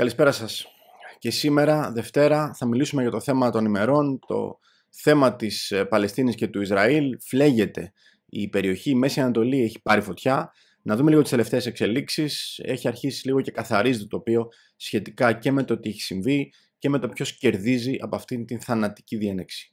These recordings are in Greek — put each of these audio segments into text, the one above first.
Καλησπέρα σας. Και σήμερα, Δευτέρα, θα μιλήσουμε για το θέμα των ημερών, το θέμα της ε, Παλαιστίνης και του Ισραήλ. Φλέγεται η περιοχή, η Μέση Ανατολή έχει πάρει φωτιά. Να δούμε λίγο τις τελευταίες εξελίξεις. Έχει αρχίσει λίγο και καθαρίζει το τοπίο σχετικά και με το τι έχει συμβεί και με το ποιος κερδίζει από αυτήν την θανατική διένεξη.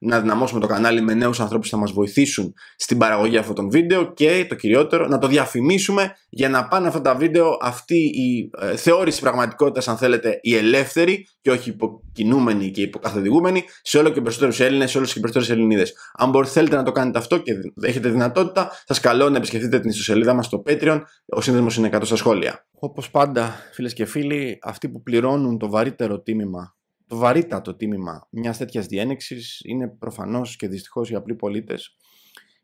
να δυναμώσουμε το κανάλι με νέους ανθρώπους που θα μας βοηθήσουν στην παραγωγή αυτών των βίντεο και το κυριότερο να το διαφημίσουμε για να πάνε αυτά τα βίντεο αυτή η ε, θεώρηση πραγματικότητας αν θέλετε η ελεύθερη και όχι υποκινούμενη και υποκαθοδηγούμενη σε όλο και περισσότερους Έλληνες, σε όλες και περισσότερες Ελληνίδες. Αν μπορείτε θέλετε να το κάνετε αυτό και έχετε δυνατότητα σας καλώ να επισκεφτείτε την ιστοσελίδα μας στο Patreon, ο σύνδεσμος είναι κάτω στα σχόλια. Όπως πάντα φίλες και φίλοι, αυτοί που πληρώνουν το βαρύτερο τίμημα το βαρύτατο τίμημα μιας τέτοιας διένεξης είναι προφανώς και δυστυχώς οι απλοί πολίτες,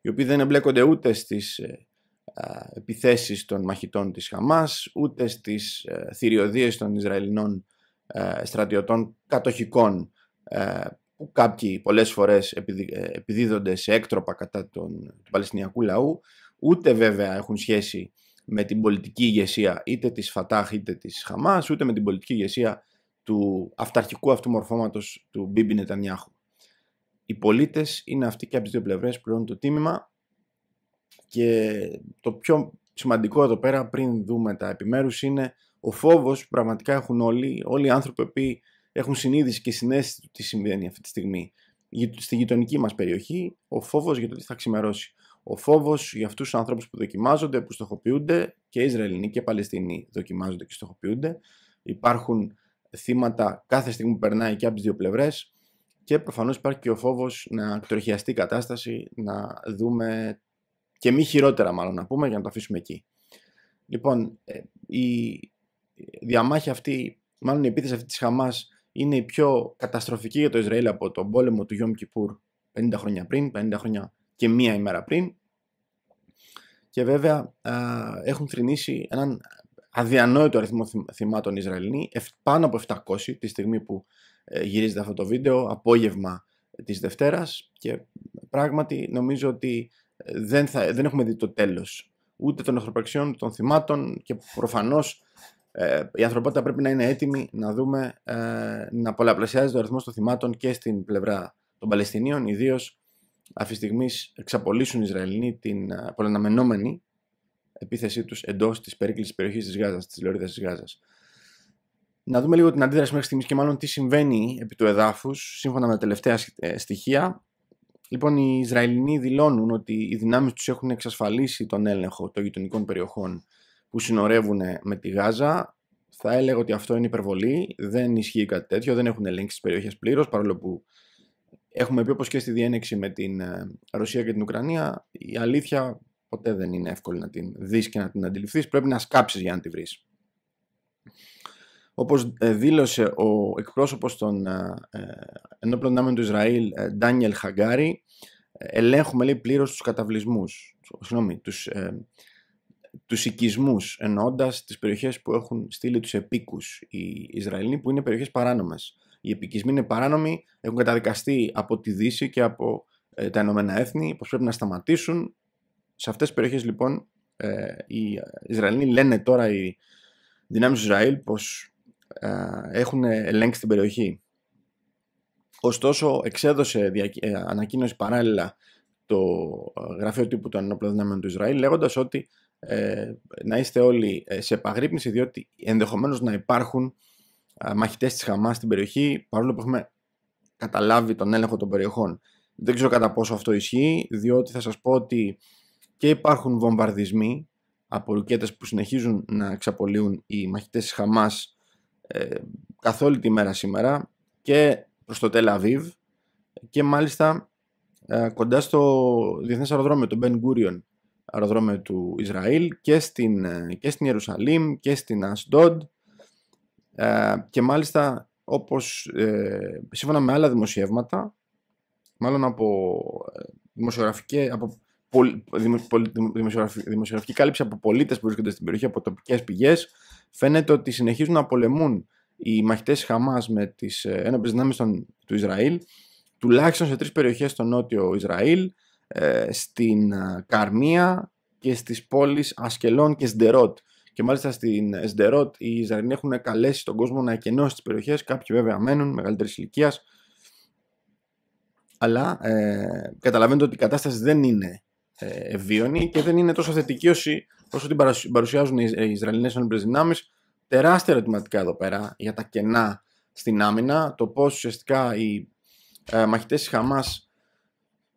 οι οποίοι δεν εμπλέκονται ούτε στις ε, επιθέσεις των μαχητών της Χαμάς, ούτε στις ε, θηριωδίες των Ισραηλινών ε, στρατιωτών κατοχικών που κάποιοι πολλές φορές επιδίδονται σε έκτροπα κατά τον, του Παλαιστινιακού λαού, ούτε βέβαια έχουν σχέση με την πολιτική ηγεσία είτε της Φατάχ είτε της Χαμάς, ούτε με την πολιτική ηγεσία του αυταρχικού αυτού μορφώματος του Μπίμπι Νετανιάχου. Οι πολίτες είναι αυτοί και από τις δύο πλευρές που πληρώνουν το τίμημα και το πιο σημαντικό εδώ πέρα πριν δούμε τα επιμέρους είναι ο φόβος που πραγματικά έχουν όλοι, όλοι οι άνθρωποι που έχουν συνείδηση και συνέστηση του τι συμβαίνει αυτή τη στιγμή. Στη γειτονική μας περιοχή ο φόβος για το τι θα ξημερώσει. Ο φόβος για αυτούς τους ανθρώπους που δοκιμάζονται, που στοχοποιούνται και Ισραηλινοί και Παλαιστινοί δοκιμάζονται και στοχοποιούνται. Υπάρχουν θύματα κάθε στιγμή που περνάει και από τις δύο πλευρές και προφανώς υπάρχει και ο φόβος να εκτροχιαστεί η κατάσταση, να δούμε και μη χειρότερα μάλλον να πούμε για να το αφήσουμε εκεί. Λοιπόν, ε, η διαμάχη αυτή, μάλλον η επίθεση αυτή της Χαμάς είναι η πιο καταστροφική για το Ισραήλ από τον πόλεμο του Γιώργου Κιπούρ 50 χρόνια πριν, 50 χρόνια και μία ημέρα πριν. Και βέβαια έχουν θρηνήσει έναν αδιανόητο αριθμό θυμάτων Ισραηλινοί, πάνω από 700 τη στιγμή που ε, γυρίζεται αυτό το βίντεο, απόγευμα της Δευτέρας και πράγματι νομίζω ότι ε, δεν, θα, δεν έχουμε δει το τέλος ούτε των εχθροπραξιών, των θυμάτων και προφανώς ε, η ανθρωπότητα πρέπει να είναι έτοιμη να δούμε ε, να πολλαπλασιάζεται το αριθμός των θυμάτων και στην πλευρά των Παλαιστινίων, ιδίως αυτή τη στιγμή εξαπολύσουν οι Ισραηλοί την ε, επίθεσή τους εντός της περίκλησης περιοχής της Γάζας, της Λωρίδα της Γάζας. Να δούμε λίγο την αντίδραση μέχρι στιγμής και μάλλον τι συμβαίνει επί του εδάφους, σύμφωνα με τα τελευταία ε, στοιχεία. Λοιπόν, οι Ισραηλινοί δηλώνουν ότι οι δυνάμεις τους έχουν εξασφαλίσει τον έλεγχο των γειτονικών περιοχών που συνορεύουν με τη Γάζα. Θα έλεγα ότι αυτό είναι υπερβολή. Δεν ισχύει κάτι τέτοιο. Δεν έχουν ελέγξει τις περιοχές πλήρως, παρόλο που έχουμε πει όπως και στη διένεξη με την ε, Ρωσία και την Ουκρανία. Η αλήθεια ποτέ δεν είναι εύκολη να την δεις και να την αντιληφθείς, πρέπει να σκάψεις για να τη βρεις. Όπως ε, δήλωσε ο εκπρόσωπος των ε, ε, ενόπλων δυνάμεων του Ισραήλ, Ντάνιελ Χαγκάρη, ελέγχουμε λέει, πλήρως τους καταβλισμούς, συγγνώμη, τους, ε, τους οικισμούς, εννοώντας τις περιοχές που έχουν στείλει τους επίκους οι Ισραηλοί, που είναι περιοχές παράνομες. Οι επικισμοί είναι παράνομοι, έχουν καταδικαστεί από τη Δύση και από τα Ηνωμένα Έθνη, πως πρέπει να σταματήσουν σε αυτές τις περιοχές, λοιπόν ε, οι Ισραηλοί λένε τώρα οι δυνάμεις του Ισραήλ πως ε, έχουν ελέγξει την περιοχή. Ωστόσο εξέδωσε ε, ανακοίνωση παράλληλα το ε, γραφείο τύπου των ενόπλων Δυνάμεων του Ισραήλ λέγοντας ότι ε, να είστε όλοι σε επαγρύπνηση διότι ενδεχομένως να υπάρχουν μαχητές της Χαμάς στην περιοχή παρόλο που έχουμε καταλάβει τον έλεγχο των περιοχών. Δεν ξέρω κατά πόσο αυτό ισχύει διότι θα σας πω ότι και υπάρχουν βομβαρδισμοί από ρουκέτες που συνεχίζουν να εξαπολύουν οι μαχητές της Χαμάς ε, καθ' όλη τη μέρα σήμερα και προς το Τελαβίβ και μάλιστα ε, κοντά στο Διεθνές Αεροδρόμιο, το Μπεν Γκούριον αεροδρόμιο του Ισραήλ και στην, ε, και στην Ιερουσαλήμ και στην Ασντόντ ε, και μάλιστα όπως σύμφωνα με άλλα δημοσιεύματα μάλλον από, δημοσιογραφικές, δημοσιογραφική κάλυψη από πολίτες που βρίσκονται στην περιοχή, από τοπικές πηγές, φαίνεται ότι συνεχίζουν να πολεμούν οι μαχητές Χαμάς με τις ε, ένοπλες δυνάμεις του Ισραήλ, τουλάχιστον σε τρεις περιοχές στο νότιο Ισραήλ, ε, στην ε, Καρμία και στις πόλεις Ασκελών και Σντερότ. Και μάλιστα στην Σντερότ οι Ισραηλοί έχουν καλέσει τον κόσμο να εκενώσει τις περιοχές. Κάποιοι βέβαια μένουν μεγαλύτερης ηλικίας. Αλλά ε, καταλαβαίνετε ότι η κατάσταση δεν είναι ε, ευβίωνη και δεν είναι τόσο θετική όσο την παρουσιάζουν οι Ισραηλινές ενόπλες δυνάμεις. Τεράστια ερωτηματικά εδώ πέρα για τα κενά στην άμυνα, το πώς ουσιαστικά οι ε, μαχητές της Χαμάς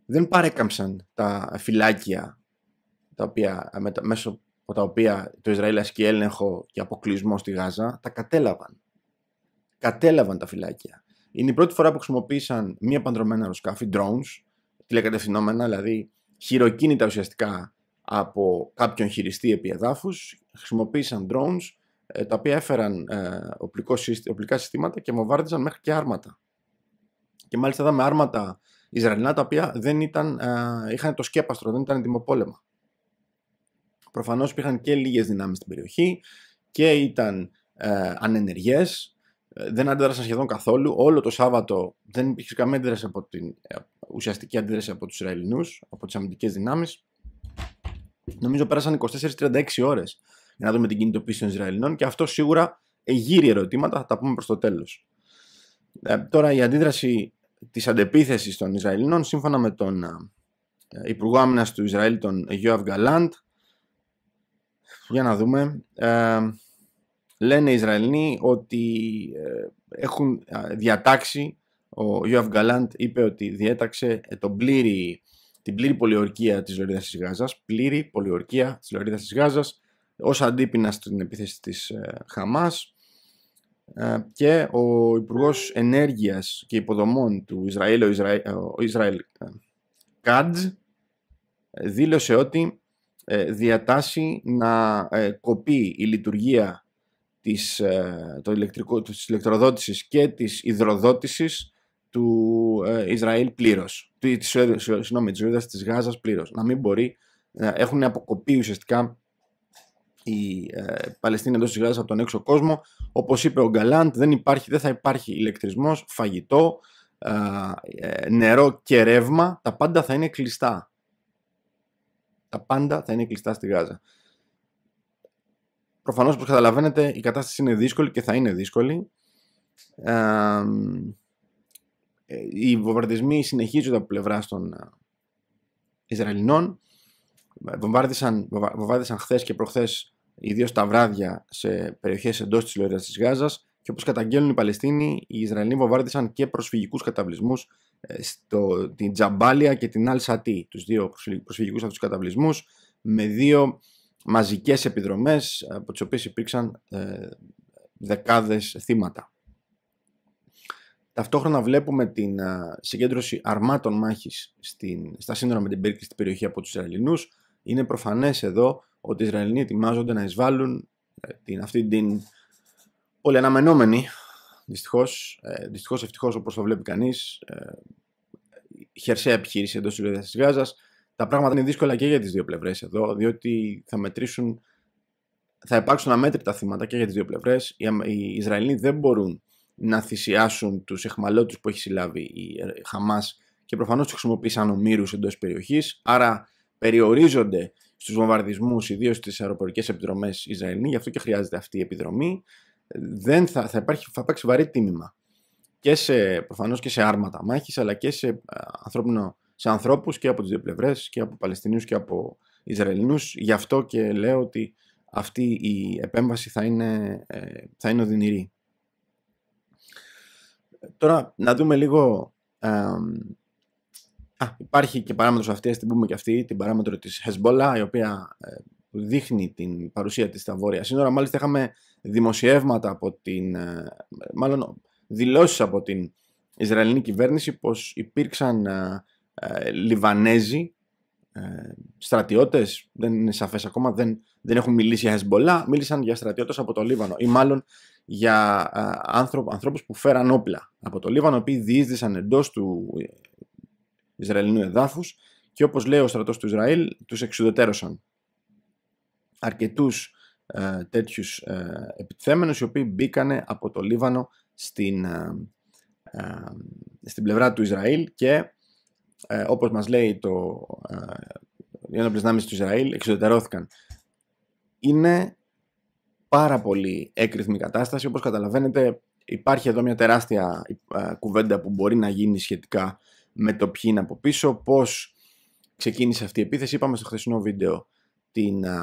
δεν παρέκαμψαν τα φυλάκια τα οποία, ε, με, μέσω από τα οποία το Ισραήλ ασκεί έλεγχο και αποκλεισμό στη Γάζα, τα κατέλαβαν. Κατέλαβαν τα φυλάκια. Είναι η πρώτη φορά που χρησιμοποίησαν μη επανδρομένα αεροσκάφη, drones, τηλεκατευθυνόμενα, δηλαδή χειροκίνητα ουσιαστικά από κάποιον χειριστή επί εδάφους, χρησιμοποίησαν drones ε, τα οποία έφεραν ε, οπλικά συστήματα και μοβάρτισαν μέχρι και άρματα. Και μάλιστα είδαμε άρματα Ισραηλινά τα οποία δεν ήταν, ε, είχαν το σκέπαστρο, δεν ήταν δημοπόλεμα. Προφανώς υπήρχαν και λίγες δυνάμεις στην περιοχή και ήταν ε, ανενεργές ε, δεν αντέδρασαν σχεδόν καθόλου. Όλο το Σάββατο δεν υπήρχε καμία αντίδραση από την ε, ουσιαστική αντίδραση από τους Ισραηλινούς, από τις αμυντικές δυνάμεις. Νομίζω πέρασαν 24-36 ώρες για να δούμε την κινητοποίηση των Ισραηλινών και αυτό σίγουρα εγείρει ερωτήματα, θα τα πούμε προς το τέλος. Ε, τώρα η αντίδραση της αντεπίθεσης των Ισραηλινών, σύμφωνα με τον ε, Υπουργό Άμυνας του Ισραήλ, τον Γιώργο Γκαλάντ, για να δούμε. Ε, λένε οι Ισραηλοί ότι ε, έχουν διατάξει, ο Ιώαφ Γκαλάντ είπε ότι διέταξε ε, τον πλήρη, την πλήρη πολιορκία της Λωρίδας της Γάζας, πλήρη πολιορκία της Λωρίδας της Γάζας, ως αντίπεινα στην επίθεση της ε, Χαμάς και ο Υπουργός Ενέργειας και Υποδομών του Ισραήλ, ο Ισραήλ, ο Ισραήλ Κάντζ, δήλωσε ότι διατάσσει να κοπεί η λειτουργία της, ε, το ηλεκτρικό, της ηλεκτροδότησης και της υδροδότησης του ε, Ισραήλ πλήρως, της, συγγνώμη, της Ιούδας της Γάζας πλήρως. Να μην μπορεί, να ε, έχουν αποκοπεί ουσιαστικά οι Παλαιστίνη Παλαιστίνοι εντός της Γάζας από τον έξω κόσμο. Όπως είπε ο Γκαλάντ, δεν, υπάρχει, δεν θα υπάρχει ηλεκτρισμός, φαγητό, νερό και ρεύμα, τα πάντα θα είναι κλειστά. Τα πάντα θα είναι κλειστά στη Γάζα. Προφανώς, όπως καταλαβαίνετε, η κατάσταση είναι δύσκολη και θα είναι δύσκολη. Ε, οι βομβαρδισμοί συνεχίζονται από πλευρά των ε, Ισραηλινών. Βομβάρδισαν, βομβάρδισαν χθες και προχθές, ιδίως τα βράδια, σε περιοχές εντός της Λωρίδας της Γάζας. Και όπως καταγγέλνουν οι Παλαιστίνοι, οι Ισραηλοί βομβάρδισαν και προσφυγικούς καταβλισμούς ε, στο, την Τζαμπάλια και την Αλ Σατή, τους δύο προσφυγικούς αυτούς καταβλισμούς, με δύο μαζικές επιδρομές ε, από τις οποίες υπήρξαν ε, δεκάδες θύματα. Ταυτόχρονα βλέπουμε την ε, συγκέντρωση αρμάτων μάχης στην, στα σύνορα με την Πύρκη στην περιοχή από τους Ισραηλινούς. Είναι προφανές εδώ ότι οι Ισραηλινοί ετοιμάζονται να εισβάλλουν ε, την, αυτή την όλη αναμενόμενη, δυστυχώς, ε, δυστυχώς ευτυχώς όπως το βλέπει κανείς, ε, χερσαία επιχείρηση εντός της Γάζας, τα πράγματα είναι δύσκολα και για τις δύο πλευρές εδώ, διότι θα μετρήσουν, θα υπάρξουν αμέτρητα θύματα και για τις δύο πλευρές. Οι Ισραηλοί δεν μπορούν να θυσιάσουν τους εχμαλώτους που έχει συλλάβει η ε, Χαμάς και προφανώς τους χρησιμοποιείς σαν ομήρους εντός περιοχής, άρα περιορίζονται στους βομβαρδισμούς, ιδίως στις αεροπορικές επιδρομές Ισραηλοί, γι' αυτό και χρειάζεται αυτή η επιδρομή, δεν θα, θα, υπάρχει, θα υπάρξει βαρύ τίμημα και σε, και σε άρματα μάχης, αλλά και σε ε, ανθρώπινο σε ανθρώπους και από τις δύο πλευρές και από Παλαιστινίους και από Ισραηλινούς. Γι' αυτό και λέω ότι αυτή η επέμβαση θα είναι, ε, θα είναι οδυνηρή. Τώρα να δούμε λίγο... Α, υπάρχει και παράμετρος αυτή, ας την πούμε και αυτή, την παράμετρο της Hezbollah, η οποία ε, δείχνει την παρουσία της στα βόρεια σύνορα. Μάλιστα είχαμε δημοσιεύματα από την... Ε, μάλλον δηλώσεις από την Ισραηλινή κυβέρνηση πως υπήρξαν ε, Λιβανέζοι ε, στρατιώτες, δεν είναι σαφές ακόμα, δεν, δεν έχουν μιλήσει για Hezbollah, μίλησαν για στρατιώτες από το Λίβανο ή μάλλον για ε, ανθρώπους που φέραν όπλα από το Λίβανο, οι οποίοι διείσδησαν εντός του Ισραηλινού εδάφους και όπως λέει ο στρατός του Ισραήλ, τους εξουδετερώσαν. Αρκετούς ε, τέτοιους ε, επιθέμενους οι οποίοι μπήκανε από το Λίβανο στην, ε, στην πλευρά του Ισραήλ και ε, όπως μας λέει το, ε, οι ένοπλες δυνάμεις του Ισραήλ εξωτερώθηκαν. Είναι πάρα πολύ έκριθμη κατάσταση. Όπως καταλαβαίνετε υπάρχει εδώ μια τεράστια ε, κουβέντα που μπορεί να γίνει σχετικά με το ποιοι είναι από πίσω, πώς ξεκίνησε αυτή η επίθεση. Είπαμε στο χθεσινό βίντεο την, ε,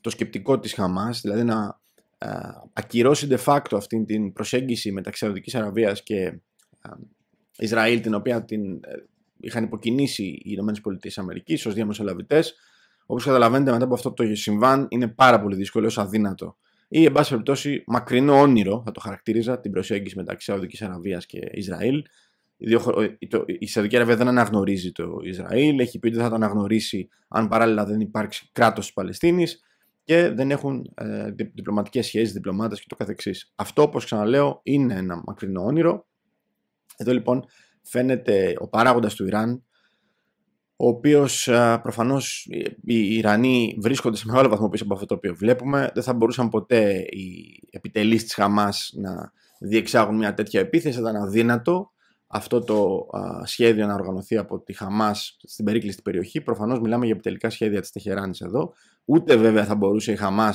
το σκεπτικό της Χαμάς, δηλαδή να ε, ακυρώσει de facto αυτή την προσέγγιση μεταξύ Αραβίας και Ισραήλ, την οποία την είχαν υποκινήσει οι ΗΠΑ ως διαμεσολαβητές. Όπως καταλαβαίνετε, μετά από αυτό το συμβάν είναι πάρα πολύ δύσκολο, ω αδύνατο. Ή, εν πάση περιπτώσει, μακρινό όνειρο, θα το χαρακτήριζα, την προσέγγιση μεταξύ Σαουδικής Αραβίας και Ισραήλ. Ε, η Σαουδική Αραβία δεν αναγνωρίζει το Ισραήλ. Έχει πει ότι θα το αναγνωρίσει αν παράλληλα δεν υπάρξει κράτος της Παλαιστίνης και δεν έχουν ε, διπλωματικές σχέσεις, διπλωμάτες κ.ο.κ. Αυτό, όπως ξαναλέω, είναι ένα μακρινό όνειρο. Εδώ λοιπόν φαίνεται ο παράγοντας του Ιράν, ο οποίος προφανώς οι Ιρανοί βρίσκονται σε μεγάλο βαθμό πίσω από αυτό το οποίο βλέπουμε. Δεν θα μπορούσαν ποτέ οι επιτελείς της Χαμάς να διεξάγουν μια τέτοια επίθεση, ήταν αδύνατο αυτό το σχέδιο να οργανωθεί από τη Χαμάς στην περίκλειστη περιοχή. Προφανώς μιλάμε για επιτελικά σχέδια της Τεχεράνης εδώ. Ούτε βέβαια θα μπορούσε η Χαμάς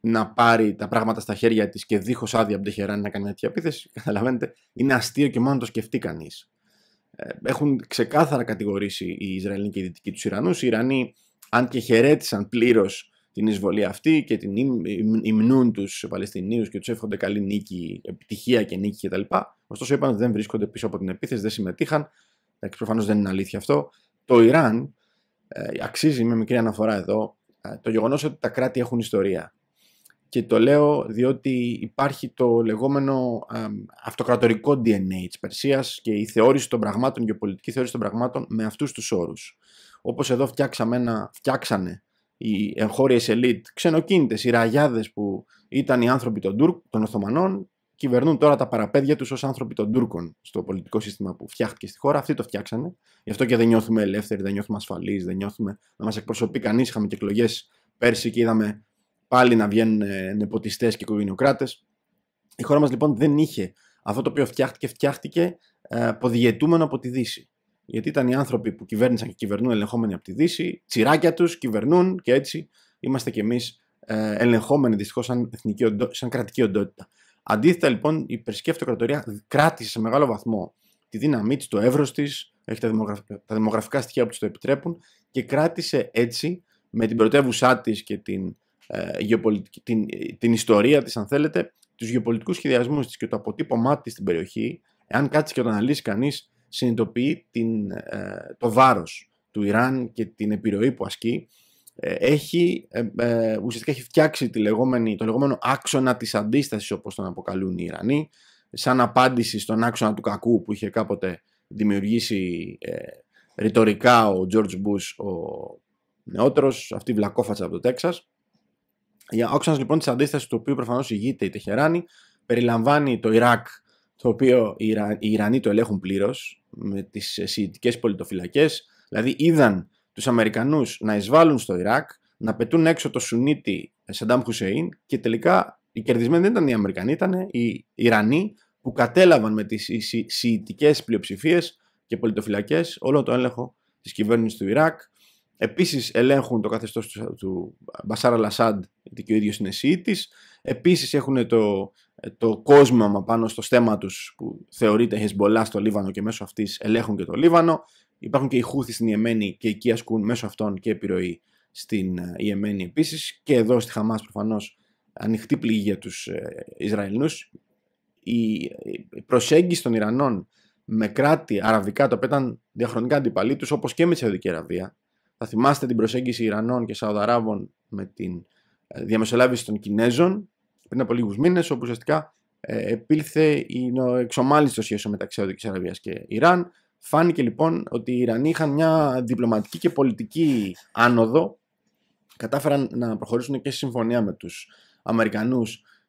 να πάρει τα πράγματα στα χέρια της και δίχως άδεια από τη Τεχεράνη να κάνει μια τέτοια επίθεση. Καταλαβαίνετε, είναι αστείο και μόνο το σκεφτεί κανείς έχουν ξεκάθαρα κατηγορήσει οι Ισραηλοί και οι Δυτικοί τους Ιρανούς. Οι Ιρανοί, αν και χαιρέτησαν πλήρως την εισβολή αυτή και την υμνούν τους Παλαιστινίους και τους εύχονται καλή νίκη, επιτυχία και νίκη κτλ. Ωστόσο, είπαν ότι δεν βρίσκονται πίσω από την επίθεση, δεν συμμετείχαν. Εντάξει, προφανώς δεν είναι αλήθεια αυτό. Το Ιράν, ε, αξίζει με μικρή αναφορά εδώ, ε, το γεγονός ότι τα κράτη έχουν ιστορία και το λέω διότι υπάρχει το λεγόμενο αυτοκρατορικό DNA της Περσίας και η θεώρηση των πραγμάτων και η πολιτική θεώρηση των πραγμάτων με αυτούς τους όρους. Όπως εδώ φτιάξαμε ένα, φτιάξανε οι εγχώριες ελίτ, ξενοκίνητες, οι ραγιάδες που ήταν οι άνθρωποι των, Τουρκ, των Οθωμανών, κυβερνούν τώρα τα παραπέδια τους ως άνθρωποι των Τούρκων στο πολιτικό σύστημα που φτιάχτηκε στη χώρα. Αυτοί το φτιάξανε. Γι' αυτό και δεν νιώθουμε ελεύθεροι, δεν νιώθουμε ασφαλείς, δεν νιώθουμε να μας εκπροσωπεί κανείς. Είχαμε και εκλογές πέρσι και είδαμε πάλι να βγαίνουν ε, νεποτιστές και οικογενειοκράτε. Η χώρα μας λοιπόν δεν είχε αυτό το οποίο φτιάχτηκε, φτιάχτηκε ε, ποδιετούμενο από τη Δύση. Γιατί ήταν οι άνθρωποι που κυβέρνησαν και κυβερνούν ελεγχόμενοι από τη Δύση, τσιράκια τους κυβερνούν και έτσι είμαστε κι εμείς ε, ελεγχόμενοι δυστυχώς σαν, σαν κρατική οντότητα. Αντίθετα λοιπόν η Περσική Αυτοκρατορία κράτησε σε μεγάλο βαθμό τη δύναμή της, το εύρος της, έχει τα δημογραφικά, τα δημογραφικά στοιχεία που το επιτρέπουν και κράτησε έτσι με την πρωτεύουσά της και την ε, ε, την, ιστορία της αν θέλετε, τους γεωπολιτικούς σχεδιασμούς της και το αποτύπωμά της στην περιοχή, εάν κάτσει και το αναλύσει κανείς, συνειδητοποιεί την, ε, το βάρος του Ιράν και την επιρροή που ασκεί, έχει, ουσιαστικά έχει φτιάξει τη λεγόμενη, το λεγόμενο άξονα της αντίστασης όπως τον αποκαλούν οι Ιρανοί, σαν απάντηση στον άξονα του κακού που είχε κάποτε δημιουργήσει ρητορικά ο George Bush ο νεότερος, αυτή η βλακόφατσα από το Τέξας, η άξονα λοιπόν τη αντίσταση του οποίου προφανώς ηγείται η Τεχεράνη περιλαμβάνει το Ιράκ, το οποίο οι, Ιρανοί το ελέγχουν πλήρως με τις σιητικές πολιτοφυλακές. Δηλαδή είδαν τους Αμερικανούς να εισβάλλουν στο Ιράκ, να πετούν έξω το Σουνίτι Σαντάμ Χουσέιν και τελικά οι κερδισμένοι δεν ήταν οι Αμερικανοί, ήταν οι Ιρανοί που κατέλαβαν με τις σιητικές πλειοψηφίες και πολιτοφυλακές όλο το έλεγχο της κυβέρνησης του Ιράκ Επίσης ελέγχουν το καθεστώς του, του Μπασάρα Λασάντ, γιατί και ο ίδιος είναι Σιήτης. Επίσης έχουν το, το μα πάνω στο στέμα τους που θεωρείται Χεσμολά στο Λίβανο και μέσω αυτής ελέγχουν και το Λίβανο. Υπάρχουν και οι Χούθης στην Ιεμένη και εκεί ασκούν μέσω αυτών και επιρροή στην ε, Ιεμένη επίσης. Και εδώ στη Χαμάς προφανώς ανοιχτή πληγή για τους ε, Ισραηλινούς. Η προσέγγιση των Ιρανών με κράτη αραβικά τα οποία ήταν διαχρονικά αντιπαλή τους, όπως και με τη Σαουδική Αραβία, θα θυμάστε την προσέγγιση Ιρανών και Σαουδαράβων με την ε, διαμεσολάβηση των Κινέζων πριν από λίγους μήνες, όπου ουσιαστικά ε, επήλθε η εξομάλυνση των σχέσεων μεταξύ Σαουδικής Αραβίας και Ιράν. Φάνηκε λοιπόν ότι οι Ιρανοί είχαν μια διπλωματική και πολιτική άνοδο. Κατάφεραν να προχωρήσουν και σε συμφωνία με τους Αμερικανούς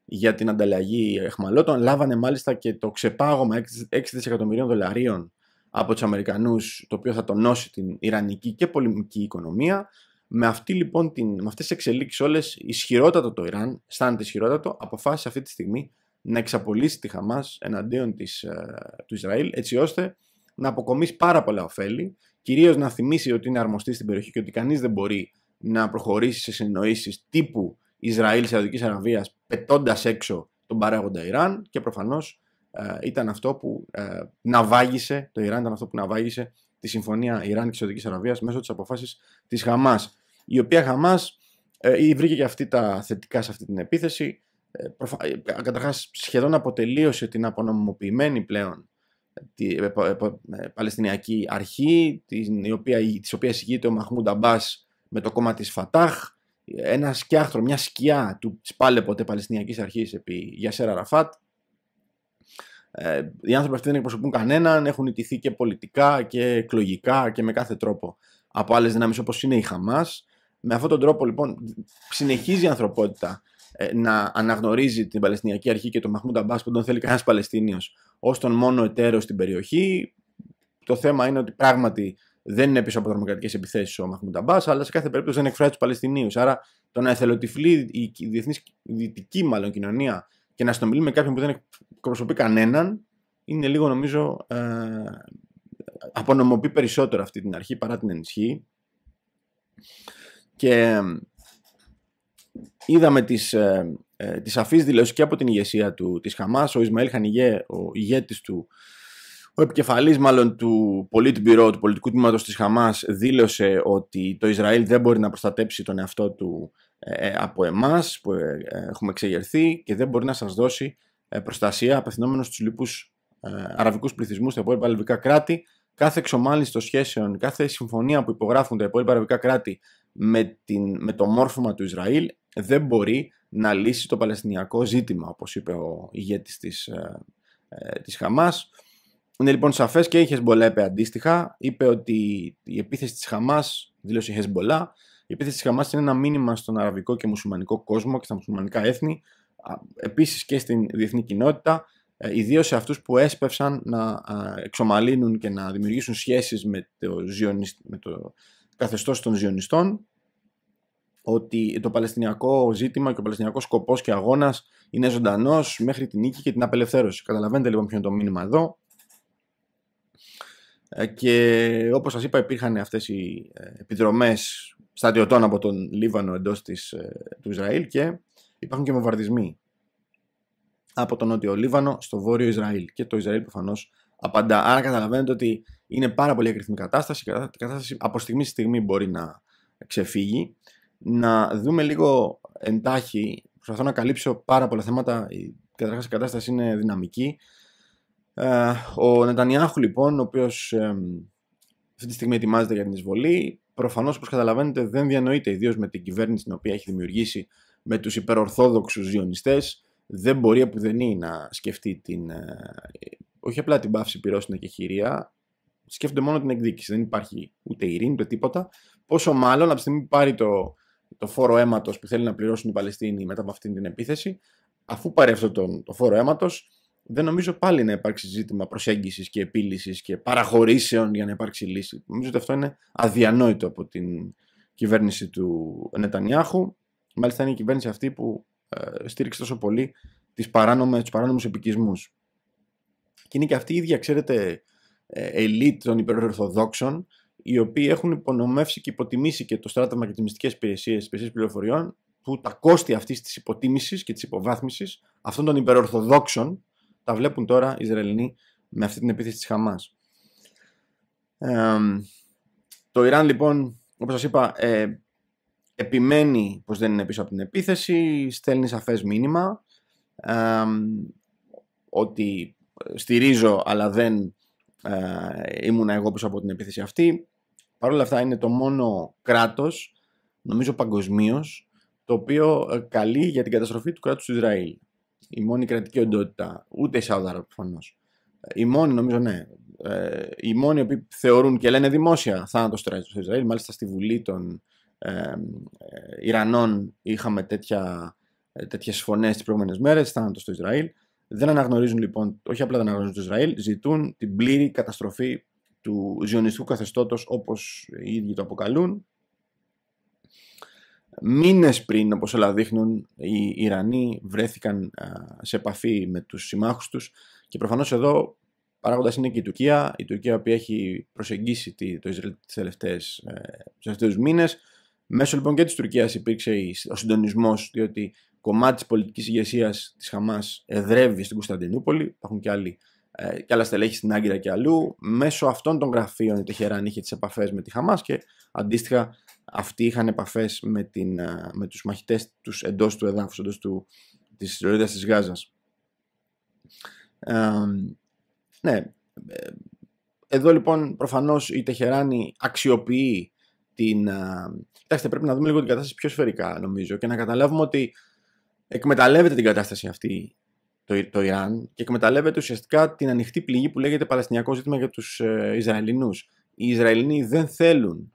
για την ανταλλαγή εχμαλώτων. Λάβανε μάλιστα και το ξεπάγωμα 6 δισεκατομμυρίων δολαρίων από τους Αμερικανούς, το οποίο θα τονώσει την Ιρανική και πολεμική οικονομία. Με, αυτή, λοιπόν, την, με αυτές τις εξελίξεις όλες, ισχυρότατο το Ιράν, αισθάνεται ισχυρότατο, αποφάσισε αυτή τη στιγμή να εξαπολύσει τη Χαμάς εναντίον της, ε, του Ισραήλ, έτσι ώστε να αποκομίσει πάρα πολλά ωφέλη, κυρίως να θυμίσει ότι είναι αρμοστή στην περιοχή και ότι κανείς δεν μπορεί να προχωρήσει σε συνεννοήσεις τύπου Ισραήλ-Σαουδικής Αραβίας πετώντας έξω τον παράγοντα Ιράν και προφανώς ε, ήταν αυτό που ε, ναυάγησε, το Ιράν ήταν αυτό που ναυάγησε τη συμφωνία Ιράν και Σαουδικής Αραβίας μέσω της αποφάσης της Χαμάς. Η οποία Χαμάς ε, βρήκε και αυτή τα θετικά σε αυτή την επίθεση. Καταρχά Καταρχάς σχεδόν αποτελείωσε την απονομιμοποιημένη πλέον τη Παλαιστινιακή Αρχή, τη οποία, της οποίας ηγείται ο Μαχμούντ Αμπάς με το κόμμα της Φατάχ, ένα σκιάχτρο, μια σκιά του, πάλεποτε πάλι Αρχή Αρχής επί Γιασέρα Ραφάτ, ε, οι άνθρωποι αυτοί δεν εκπροσωπούν κανέναν, έχουν ιτηθεί και πολιτικά και εκλογικά και με κάθε τρόπο από άλλες δυνάμεις όπως είναι η Χαμάς. Με αυτόν τον τρόπο λοιπόν συνεχίζει η ανθρωπότητα ε, να αναγνωρίζει την Παλαιστινιακή Αρχή και τον Μαχμούντα Μπάς που δεν τον θέλει κανένας Παλαιστίνιος ως τον μόνο εταίρο στην περιοχή. Το θέμα είναι ότι πράγματι δεν είναι πίσω από δρομοκρατικέ επιθέσεις ο Μαχμούντα μπάς, αλλά σε κάθε περίπτωση δεν εκφράζει τους Παλαιστινίους. Άρα το να εθελοτυφλεί η διεθνή δυτική μάλλον κοινωνία και να συνομιλεί με κάποιον που δεν εκπροσωπεί κανέναν, είναι λίγο νομίζω. Ε, απονομοποιεί περισσότερο αυτή την αρχή παρά την ενισχύει. Και είδαμε τις, ε, ε, τις αφείς δηλώσεις και από την ηγεσία του, της Χαμάς. Ο Ισμαήλ Χανιγέ, ο ηγέτης του, ο επικεφαλής μάλλον του Politburo, του πολιτικού τμήματος της Χαμάς, δήλωσε ότι το Ισραήλ δεν μπορεί να προστατέψει τον εαυτό του ε, ε, από εμάς που ε, έχουμε εξεγερθεί και δεν μπορεί να σας δώσει προστασία απευθυνόμενος στους λοιπούς αραβικούς πληθυσμούς στα υπόλοιπα αραβικά κράτη. Κάθε εξομάλυνση των σχέσεων, κάθε συμφωνία που υπογράφουν τα υπόλοιπα αραβικά κράτη με, την, με το μόρφωμα του Ισραήλ δεν μπορεί να λύσει το παλαιστινιακό ζήτημα, όπως είπε ο ηγέτης της, της Χαμάς. Είναι λοιπόν σαφές και η Χεσμολά είπε αντίστοιχα, είπε ότι η επίθεση της Χαμάς, δήλωσε η Χεσμολά, η επίθεση τη Χαμάς είναι ένα μήνυμα στον αραβικό και μουσουλμανικό κόσμο και στα μουσουλμανικά έθνη, επίσης και στην διεθνή κοινότητα, ε, ιδίως σε αυτούς που έσπευσαν να εξομαλύνουν και να δημιουργήσουν σχέσεις με το, με το καθεστώς των Ζιονιστών, ότι το Παλαιστινιακό ζήτημα και ο Παλαιστινιακός σκοπός και αγώνας είναι ζωντανός μέχρι την νίκη και την απελευθέρωση. Καταλαβαίνετε λοιπόν ποιο είναι το μήνυμα εδώ. Ε, και όπως σας είπα υπήρχαν αυτές οι ε, επιδρομές στατιωτών από τον Λίβανο εντός της, ε, του Ισραήλ και υπάρχουν και βομβαρδισμοί από τον Νότιο Λίβανο στο Βόρειο Ισραήλ και το Ισραήλ προφανώς απαντά. Άρα καταλαβαίνετε ότι είναι πάρα πολύ ακριθμή κατάσταση, η κατάσταση από στιγμή στη στιγμή μπορεί να ξεφύγει. Να δούμε λίγο εντάχει, προσπαθώ να καλύψω πάρα πολλά θέματα, καταρχάς η κατάσταση είναι δυναμική. Ε, ο Νετανιάχου λοιπόν, ο οποίος αυτή τη στιγμή ετοιμάζεται για την εισβολή, προφανώς, όπως καταλαβαίνετε, δεν διανοείται, ιδίως με την κυβέρνηση την οποία έχει δημιουργήσει με τους υπερορθόδοξους ζιονιστές, δεν μπορεί είναι να σκεφτεί την. Ε, όχι απλά την πάυση πυρός στην εκεχηρία, σκέφτονται μόνο την εκδίκηση. Δεν υπάρχει ούτε ειρήνη, ούτε τίποτα. Πόσο μάλλον από τη στιγμή που πάρει το, το φόρο αίματος που θέλει να πληρώσουν οι Παλαιστίνοι μετά από αυτή την επίθεση, αφού πάρει αυτό το, το φόρο αίματος, δεν νομίζω πάλι να υπάρξει ζήτημα προσέγγισης και επίλυσης και παραχωρήσεων για να υπάρξει λύση. Νομίζω ότι αυτό είναι αδιανόητο από την κυβέρνηση του Νετανιάχου. Μάλιστα είναι η κυβέρνηση αυτή που ε, στήριξε τόσο πολύ τις παράνομες, τους παράνομους επικισμούς. Και είναι και αυτή η ίδια, ξέρετε, ελίτ των υπερορθοδόξων, οι οποίοι έχουν υπονομεύσει και υποτιμήσει και το στρατόμα και τις μυστικές υπηρεσίες, τις πληροφοριών, που τα κόστη αυτής της υποτίμησης και της υποβάθμισης αυτών των υπερορθοδόξων τα βλέπουν τώρα οι Ισραηλινοί με αυτή την επίθεση της Χαμάς. το Ιράν λοιπόν, όπως σας είπα, ε, επιμένει πως δεν είναι πίσω από την επίθεση, στέλνει σαφές μήνυμα ότι ε, στηρίζω αλλά δεν ε, ήμουνα εγώ πίσω από την επίθεση αυτή. Παρ' όλα αυτά είναι το μόνο κράτος, νομίζω παγκοσμίως, το οποίο ε, καλεί για την καταστροφή του κράτους του Ισραήλ η μόνη κρατική οντότητα, ούτε η Σαουδάρα προφανώς. Ε, ναι. ε, οι μόνοι, νομίζω, ναι. οι μόνοι θεωρούν και λένε δημόσια θάνατος στο Ισραήλ, μάλιστα στη Βουλή των ε, Ιρανών είχαμε τέτοια, τέτοιες φωνές τις προηγούμενες μέρες, θάνατος στο Ισραήλ. Δεν αναγνωρίζουν λοιπόν, όχι απλά δεν αναγνωρίζουν το Ισραήλ, ζητούν την πλήρη καταστροφή του ζιονιστικού καθεστώτος όπως οι ίδιοι το αποκαλούν Μήνες πριν, όπως όλα δείχνουν, οι Ιρανοί βρέθηκαν σε επαφή με τους συμμάχους τους και προφανώς εδώ παράγοντας είναι και η Τουρκία, η Τουρκία που έχει προσεγγίσει το Ισραήλ τις τελευταίες, ε, τους μήνες. Μέσω λοιπόν και της Τουρκίας υπήρξε ο συντονισμός, διότι κομμάτι της πολιτικής ηγεσίας της Χαμάς εδρεύει στην Κωνσταντινούπολη, υπάρχουν και άλλοι ε, και άλλα στελέχη στην Άγκυρα και αλλού. Μέσω αυτών των γραφείων η Τεχεράν είχε τις επαφές με τη Χαμάς και αντίστοιχα αυτοί είχαν επαφές με, την, ε, με τους μαχητές τους εντός του εδάφους, εντός του, της λωρίδας της Γάζας. Ναι, ε, ναι, εδώ λοιπόν προφανώς η Τεχεράνη αξιοποιεί την... Ε, κοιτάξτε, πρέπει να δούμε λίγο την κατάσταση πιο σφαιρικά νομίζω και να καταλάβουμε ότι εκμεταλλεύεται την κατάσταση αυτή το, το Ιράν και εκμεταλλεύεται ουσιαστικά την ανοιχτή πληγή που λέγεται Παλαιστινιακό ζήτημα για τους ε, Ισραηλινούς. Οι Ισραηλινοί δεν θέλουν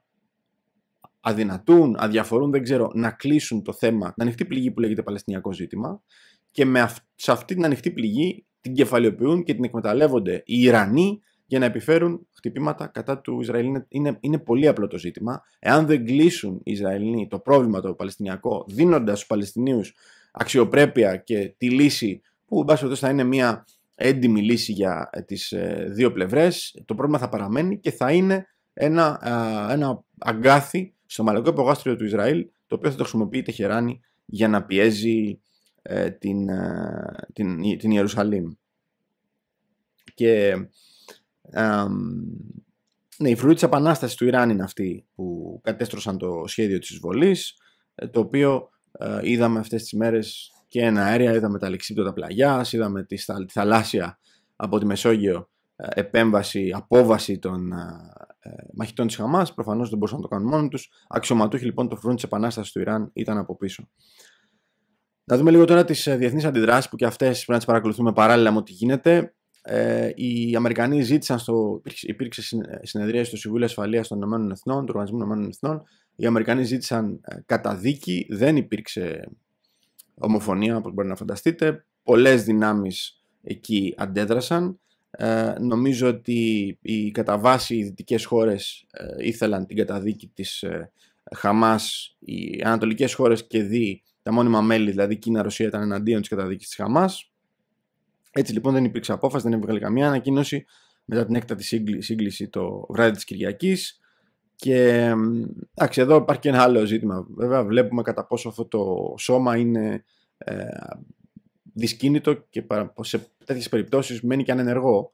αδυνατούν, αδιαφορούν, δεν ξέρω, να κλείσουν το θέμα, την ανοιχτή πληγή που λέγεται Παλαιστινιακό ζήτημα και με σε αυτή την ανοιχτή πληγή την κεφαλαιοποιούν και την εκμεταλλεύονται οι Ιρανοί για να επιφέρουν χτυπήματα κατά του Ισραήλ. Είναι, είναι πολύ απλό το ζήτημα. Εάν δεν κλείσουν οι Ισραηλοί το πρόβλημα το Παλαιστινιακό, δίνοντας στους Παλαιστινίους αξιοπρέπεια και τη λύση που, εν πάση θα είναι μια έντιμη λύση για ε, τις ε, δύο πλευρές, το πρόβλημα θα παραμένει και θα είναι ένα, ένα αγκάθι στο μαλακό υπογάστριο του Ισραήλ, το οποίο θα το χρησιμοποιεί η Τεχεράνη για να πιέζει ε, την, ε, την, την Ιερουσαλήμ. Και ε, ναι, η φρουρή της επανάστασης του Ιράν είναι αυτή που κατέστρωσαν το σχέδιο της εισβολής, ε, το οποίο είδαμε αυτές τις μέρες και ένα αέρια, είδαμε τα λεξίπτωτα πλαγιάς, είδαμε τη, τη θαλάσσια από τη Μεσόγειο επέμβαση, απόβαση των ε, μαχητών τη Χαμάς. Προφανώς δεν μπορούσαν να το κάνουν μόνοι τους. Αξιωματούχοι λοιπόν το φρούν της επανάστασης του Ιράν ήταν από πίσω. Να δούμε λίγο τώρα τις ε, διεθνείς αντιδράσεις που και αυτές πρέπει να τις παρακολουθούμε παράλληλα με ό,τι γίνεται. Ε, οι Αμερικανοί ζήτησαν, στο, υπήρξε ε, συνεδρία στο Συμβούλιο Ασφαλείας των Ηνωμένων Εθνών, του Οργανισμού Ηνωμένων Εθνών. Οι Αμερικανοί ζήτησαν καταδίκη, δεν υπήρξε ομοφωνία, όπως μπορεί να φανταστείτε. Πολλές δυνάμεις εκεί αντέδρασαν. Ε, νομίζω ότι οι κατά βάση οι δυτικές χώρες ε, ήθελαν την καταδίκη της ε, Χαμάς. Οι ανατολικές χώρες και δι, τα μόνιμα μέλη, δηλαδή Κίνα, Ρωσία, ήταν εναντίον της καταδίκης της Χαμάς. Έτσι λοιπόν δεν υπήρξε απόφαση, δεν έβγαλε καμία ανακοίνωση μετά την έκτατη σύγκληση το βράδυ της Κυριακής. Και εντάξει, εδώ υπάρχει και ένα άλλο ζήτημα. Βέβαια βλέπουμε κατά πόσο αυτό το σώμα είναι ε, δυσκίνητο και σε τέτοιες περιπτώσεις μένει και ανενεργό,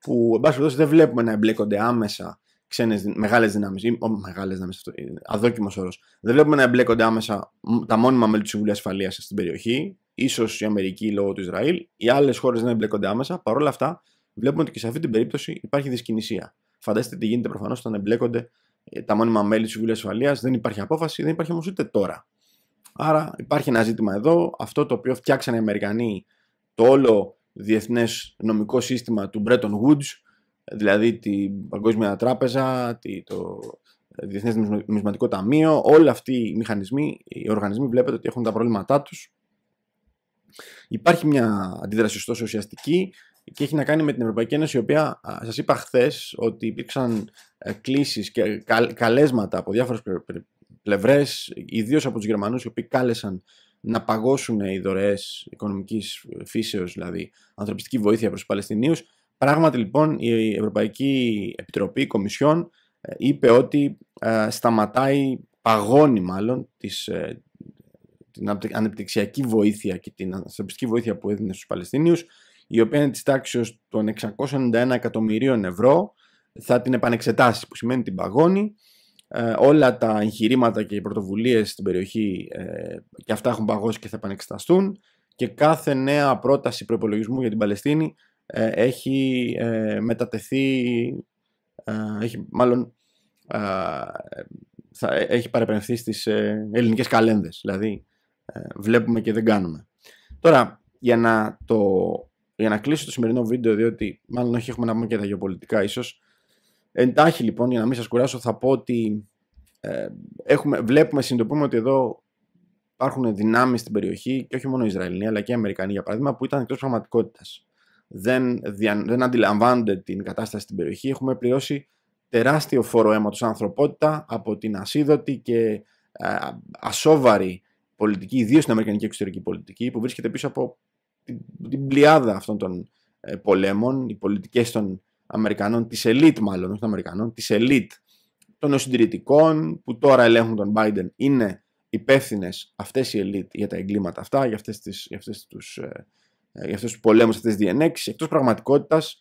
που εν πάση περιπτώσει δεν βλέπουμε να εμπλέκονται άμεσα ξένες μεγάλες δυνάμεις, ή μεγάλες δυνάμεις, αδόκιμος όρος. Δεν βλέπουμε να εμπλέκονται άμεσα τα μόνιμα μέλη του Συμβουλίου Ασφαλείας στην περιοχή, ίσως η Αμερική λόγω του Ισραήλ, οι άλλες χώρες δεν εμπλέκονται άμεσα. Παρ' όλα αυτά, βλέπουμε ότι και σε αυτή την περίπτωση υπάρχει δυσκινησία. Φανταστείτε τι γίνεται προφανώς όταν εμπλέκονται ε, τα μόνιμα μέλη του Συμβουλίου Ασφαλείας, δεν υπάρχει απόφαση, δεν υπάρχει όμως ούτε τώρα Άρα υπάρχει ένα ζήτημα εδώ. Αυτό το οποίο φτιάξαν οι Αμερικανοί το όλο διεθνές νομικό σύστημα του Bretton Woods, δηλαδή την Παγκόσμια Τράπεζα, το Διεθνές Νομισματικό Ταμείο, όλοι αυτοί οι μηχανισμοί, οι οργανισμοί βλέπετε ότι έχουν τα προβλήματά τους. Υπάρχει μια αντίδραση ωστόσο ουσιαστική και έχει να κάνει με την Ευρωπαϊκή Ένωση, η οποία σας είπα χθες ότι υπήρξαν ε, κλήσεις και καλέσματα από διάφορες πλευρές, ιδίως από τους Γερμανούς, οι οποίοι κάλεσαν να παγώσουν οι δωρεές οικονομικής φύσεως, δηλαδή ανθρωπιστική βοήθεια προς τους Παλαιστινίους. Πράγματι, λοιπόν, η Ευρωπαϊκή Επιτροπή η Κομισιόν ε, είπε ότι ε, σταματάει, παγώνει μάλλον τις, ε, την ανεπτυξιακή βοήθεια και την ανθρωπιστική βοήθεια που έδινε στους Παλαιστινίους, η οποία είναι της τάξης των 691 εκατομμυρίων ευρώ θα την επανεξετάσει που σημαίνει την παγώνει ε, όλα τα εγχειρήματα και οι πρωτοβουλίες στην περιοχή ε, και αυτά έχουν παγώσει και θα επανεξεταστούν και κάθε νέα πρόταση προπολογισμού για την Παλαιστίνη ε, έχει μετατεθεί, έχει, μάλλον θα, έχει παρεπενθεί στις ελληνικές καλένδες, δηλαδή βλέπουμε και δεν κάνουμε. Τώρα, για να, το, για να κλείσω το σημερινό βίντεο, διότι μάλλον όχι έχουμε να πούμε και τα γεωπολιτικά ίσως, Εντάχει λοιπόν, για να μην σας κουράσω, θα πω ότι ε, έχουμε, βλέπουμε, συνειδητοποιούμε ότι εδώ υπάρχουν δυνάμεις στην περιοχή και όχι μόνο Ισραηλοί αλλά και Αμερικανοί για παράδειγμα που ήταν εκτός πραγματικότητας. Δεν, δεν αντιλαμβάνονται την κατάσταση στην περιοχή. Έχουμε πληρώσει τεράστιο φόρο αίματο ανθρωπότητα από την ασίδωτη και ε, ασόβαρη πολιτική, ιδίως στην Αμερικανική εξωτερική πολιτική, που βρίσκεται πίσω από την, την πλειάδα αυτών των ε, πολέμων, οι πολιτικές των Αμερικανών, της ελίτ μάλλον, όχι των Αμερικανών, της ελίτ των συντηρητικών, που τώρα ελέγχουν τον Biden είναι υπεύθυνες αυτές οι ελίτ για τα εγκλήματα αυτά, για αυτές τις, για αυτές τους, ε, ε, για αυτές τους πολέμους, αυτές τις διενέξεις, εκτός πραγματικότητας,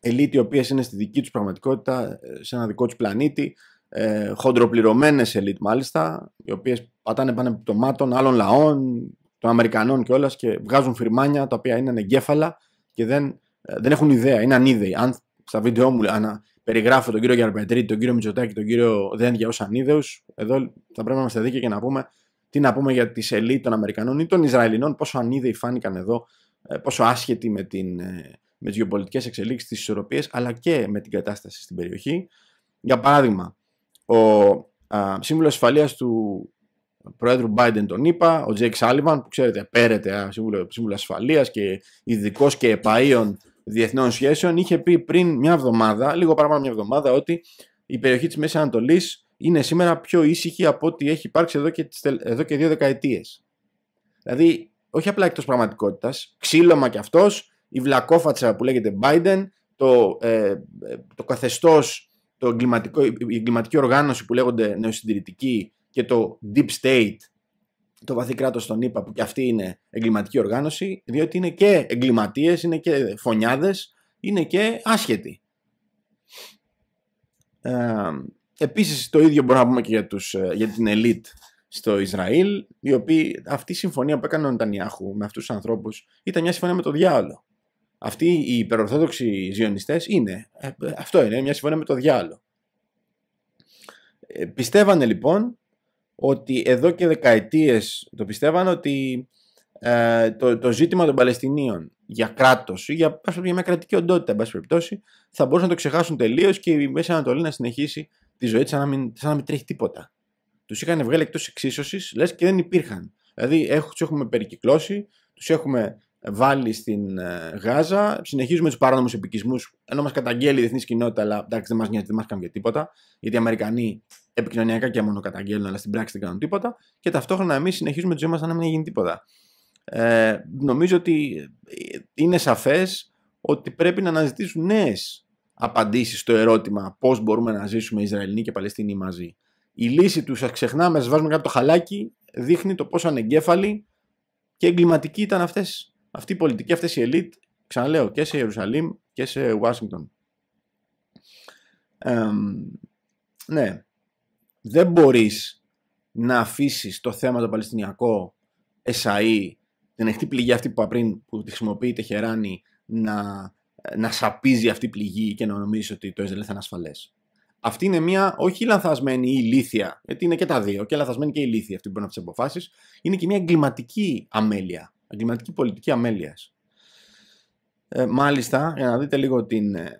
ελίτ οι οποίες είναι στη δική τους πραγματικότητα, ε, σε ένα δικό τους πλανήτη, ε, χοντροπληρωμένες ελίτ μάλιστα, οι οποίες πατάνε πάνω από άλλων λαών, των Αμερικανών και και βγάζουν φυρμάνια τα οποία είναι εγκέφαλα και δεν ε, δεν έχουν ιδέα, είναι ανίδεοι. Αν στα βίντεο μου περιγράφω τον κύριο Γιαρμπετρίτη, τον κύριο Μητσοτάκη, τον κύριο Δέντια ως ανίδεους, εδώ θα πρέπει να είμαστε δίκαιοι και να πούμε τι να πούμε για τις ελίτ των Αμερικανών ή των Ισραηλινών, πόσο ανίδεοι φάνηκαν εδώ, ε, πόσο άσχετοι με, την, ε, με τις γεωπολιτικές εξελίξεις, τις ισορροπίες, αλλά και με την κατάσταση στην περιοχή. Για παράδειγμα, ο σύμβουλος ασφαλείας του Πρόεδρου Biden τον είπα, ο Τζέικ Σάλιβαν, που ξέρετε, πέρεται σύμβουλο, ασφαλείας και ειδικός και επαείων Διεθνών Σχέσεων είχε πει πριν μια εβδομάδα, λίγο παραπάνω μια εβδομάδα, ότι η περιοχή της Μέσης Ανατολής είναι σήμερα πιο ήσυχη από ό,τι έχει υπάρξει εδώ και, εδώ και δύο δεκαετίες. Δηλαδή, όχι απλά εκτός πραγματικότητας, ξύλωμα κι αυτός, η βλακόφατσα που λέγεται Biden, το, ε, το καθεστώς, το η εγκληματική οργάνωση που λέγονται νεοσυντηρητικοί και το deep state το βαθύ κράτος των ΗΠΑ, που και αυτή είναι εγκληματική οργάνωση, διότι είναι και εγκληματίες, είναι και φωνιάδες, είναι και άσχετοι. Ε, επίσης το ίδιο μπορούμε να πούμε και για, τους, ε, για την ελίτ στο Ισραήλ, οι οποίοι, αυτή η συμφωνία που έκανε ο Ντανιάχου με αυτούς τους ανθρώπους ήταν μια συμφωνία με το διάλογο. Αυτοί οι υπερορθόδοξοι ζιονιστές είναι, ε, αυτό είναι, μια συμφωνία με το διάλογο. Ε, πιστεύανε λοιπόν ότι εδώ και δεκαετίες το πιστεύαν ότι ε, το, το ζήτημα των Παλαιστινίων για κράτος ή για, για μια κρατική οντότητα, εν πάση περιπτώσει, θα μπορούσαν να το ξεχάσουν τελείως και η Μέση Ανατολή να συνεχίσει τη ζωή της σαν να μην, σαν να μην τρέχει τίποτα. Τους είχαν βγάλει εκτός εξίσωσης, λες και δεν υπήρχαν. Δηλαδή τους έχουμε περικυκλώσει, τους έχουμε βάλει στην ε, Γάζα. Συνεχίζουμε τους παράνομους επικισμούς, ενώ μας καταγγέλει η διεθνής κοινότητα, αλλά εντάξει δεν μας νοιάζει, δεν μας κάνει τίποτα. Γιατί οι Αμερικανοί επικοινωνιακά και μόνο καταγγέλνουν, αλλά στην πράξη δεν κάνουν τίποτα. Και ταυτόχρονα εμείς συνεχίζουμε τη ζωή μας σαν να μην γίνει τίποτα. Ε, νομίζω ότι ε, είναι σαφές ότι πρέπει να αναζητήσουν νέες απαντήσεις στο ερώτημα πώς μπορούμε να ζήσουμε Ισραηλοί και Παλαιστινοί μαζί. Η λύση τους, ξεχνάμε, σα βάζουμε κάτω το χαλάκι, δείχνει το πόσο ανεγκέφαλοι και εγκληματικοί ήταν αυτές αυτή η πολιτική, αυτές οι ελίτ, ξαναλέω, και σε Ιερουσαλήμ και σε Ουάσιγκτον. Ε, ναι, δεν μπορείς να αφήσεις το θέμα το παλαιστινιακό εσαΐ, την εχτή πληγή αυτή που πριν, που τη χρησιμοποιεί η Τεχεράνη, να, να σαπίζει αυτή η πληγή και να νομίζεις ότι το Ισραήλ θα είναι ασφαλές. Αυτή είναι μια όχι λανθασμένη ή ηλίθια, γιατί είναι και τα δύο, και λανθασμένη και ηλίθια αυτή που μπορεί να τις αποφάσεις, είναι και μια εγκληματική αμέλεια. Εγκληματική πολιτική αμέλειας. Ε, μάλιστα, για να δείτε λίγο την, ε,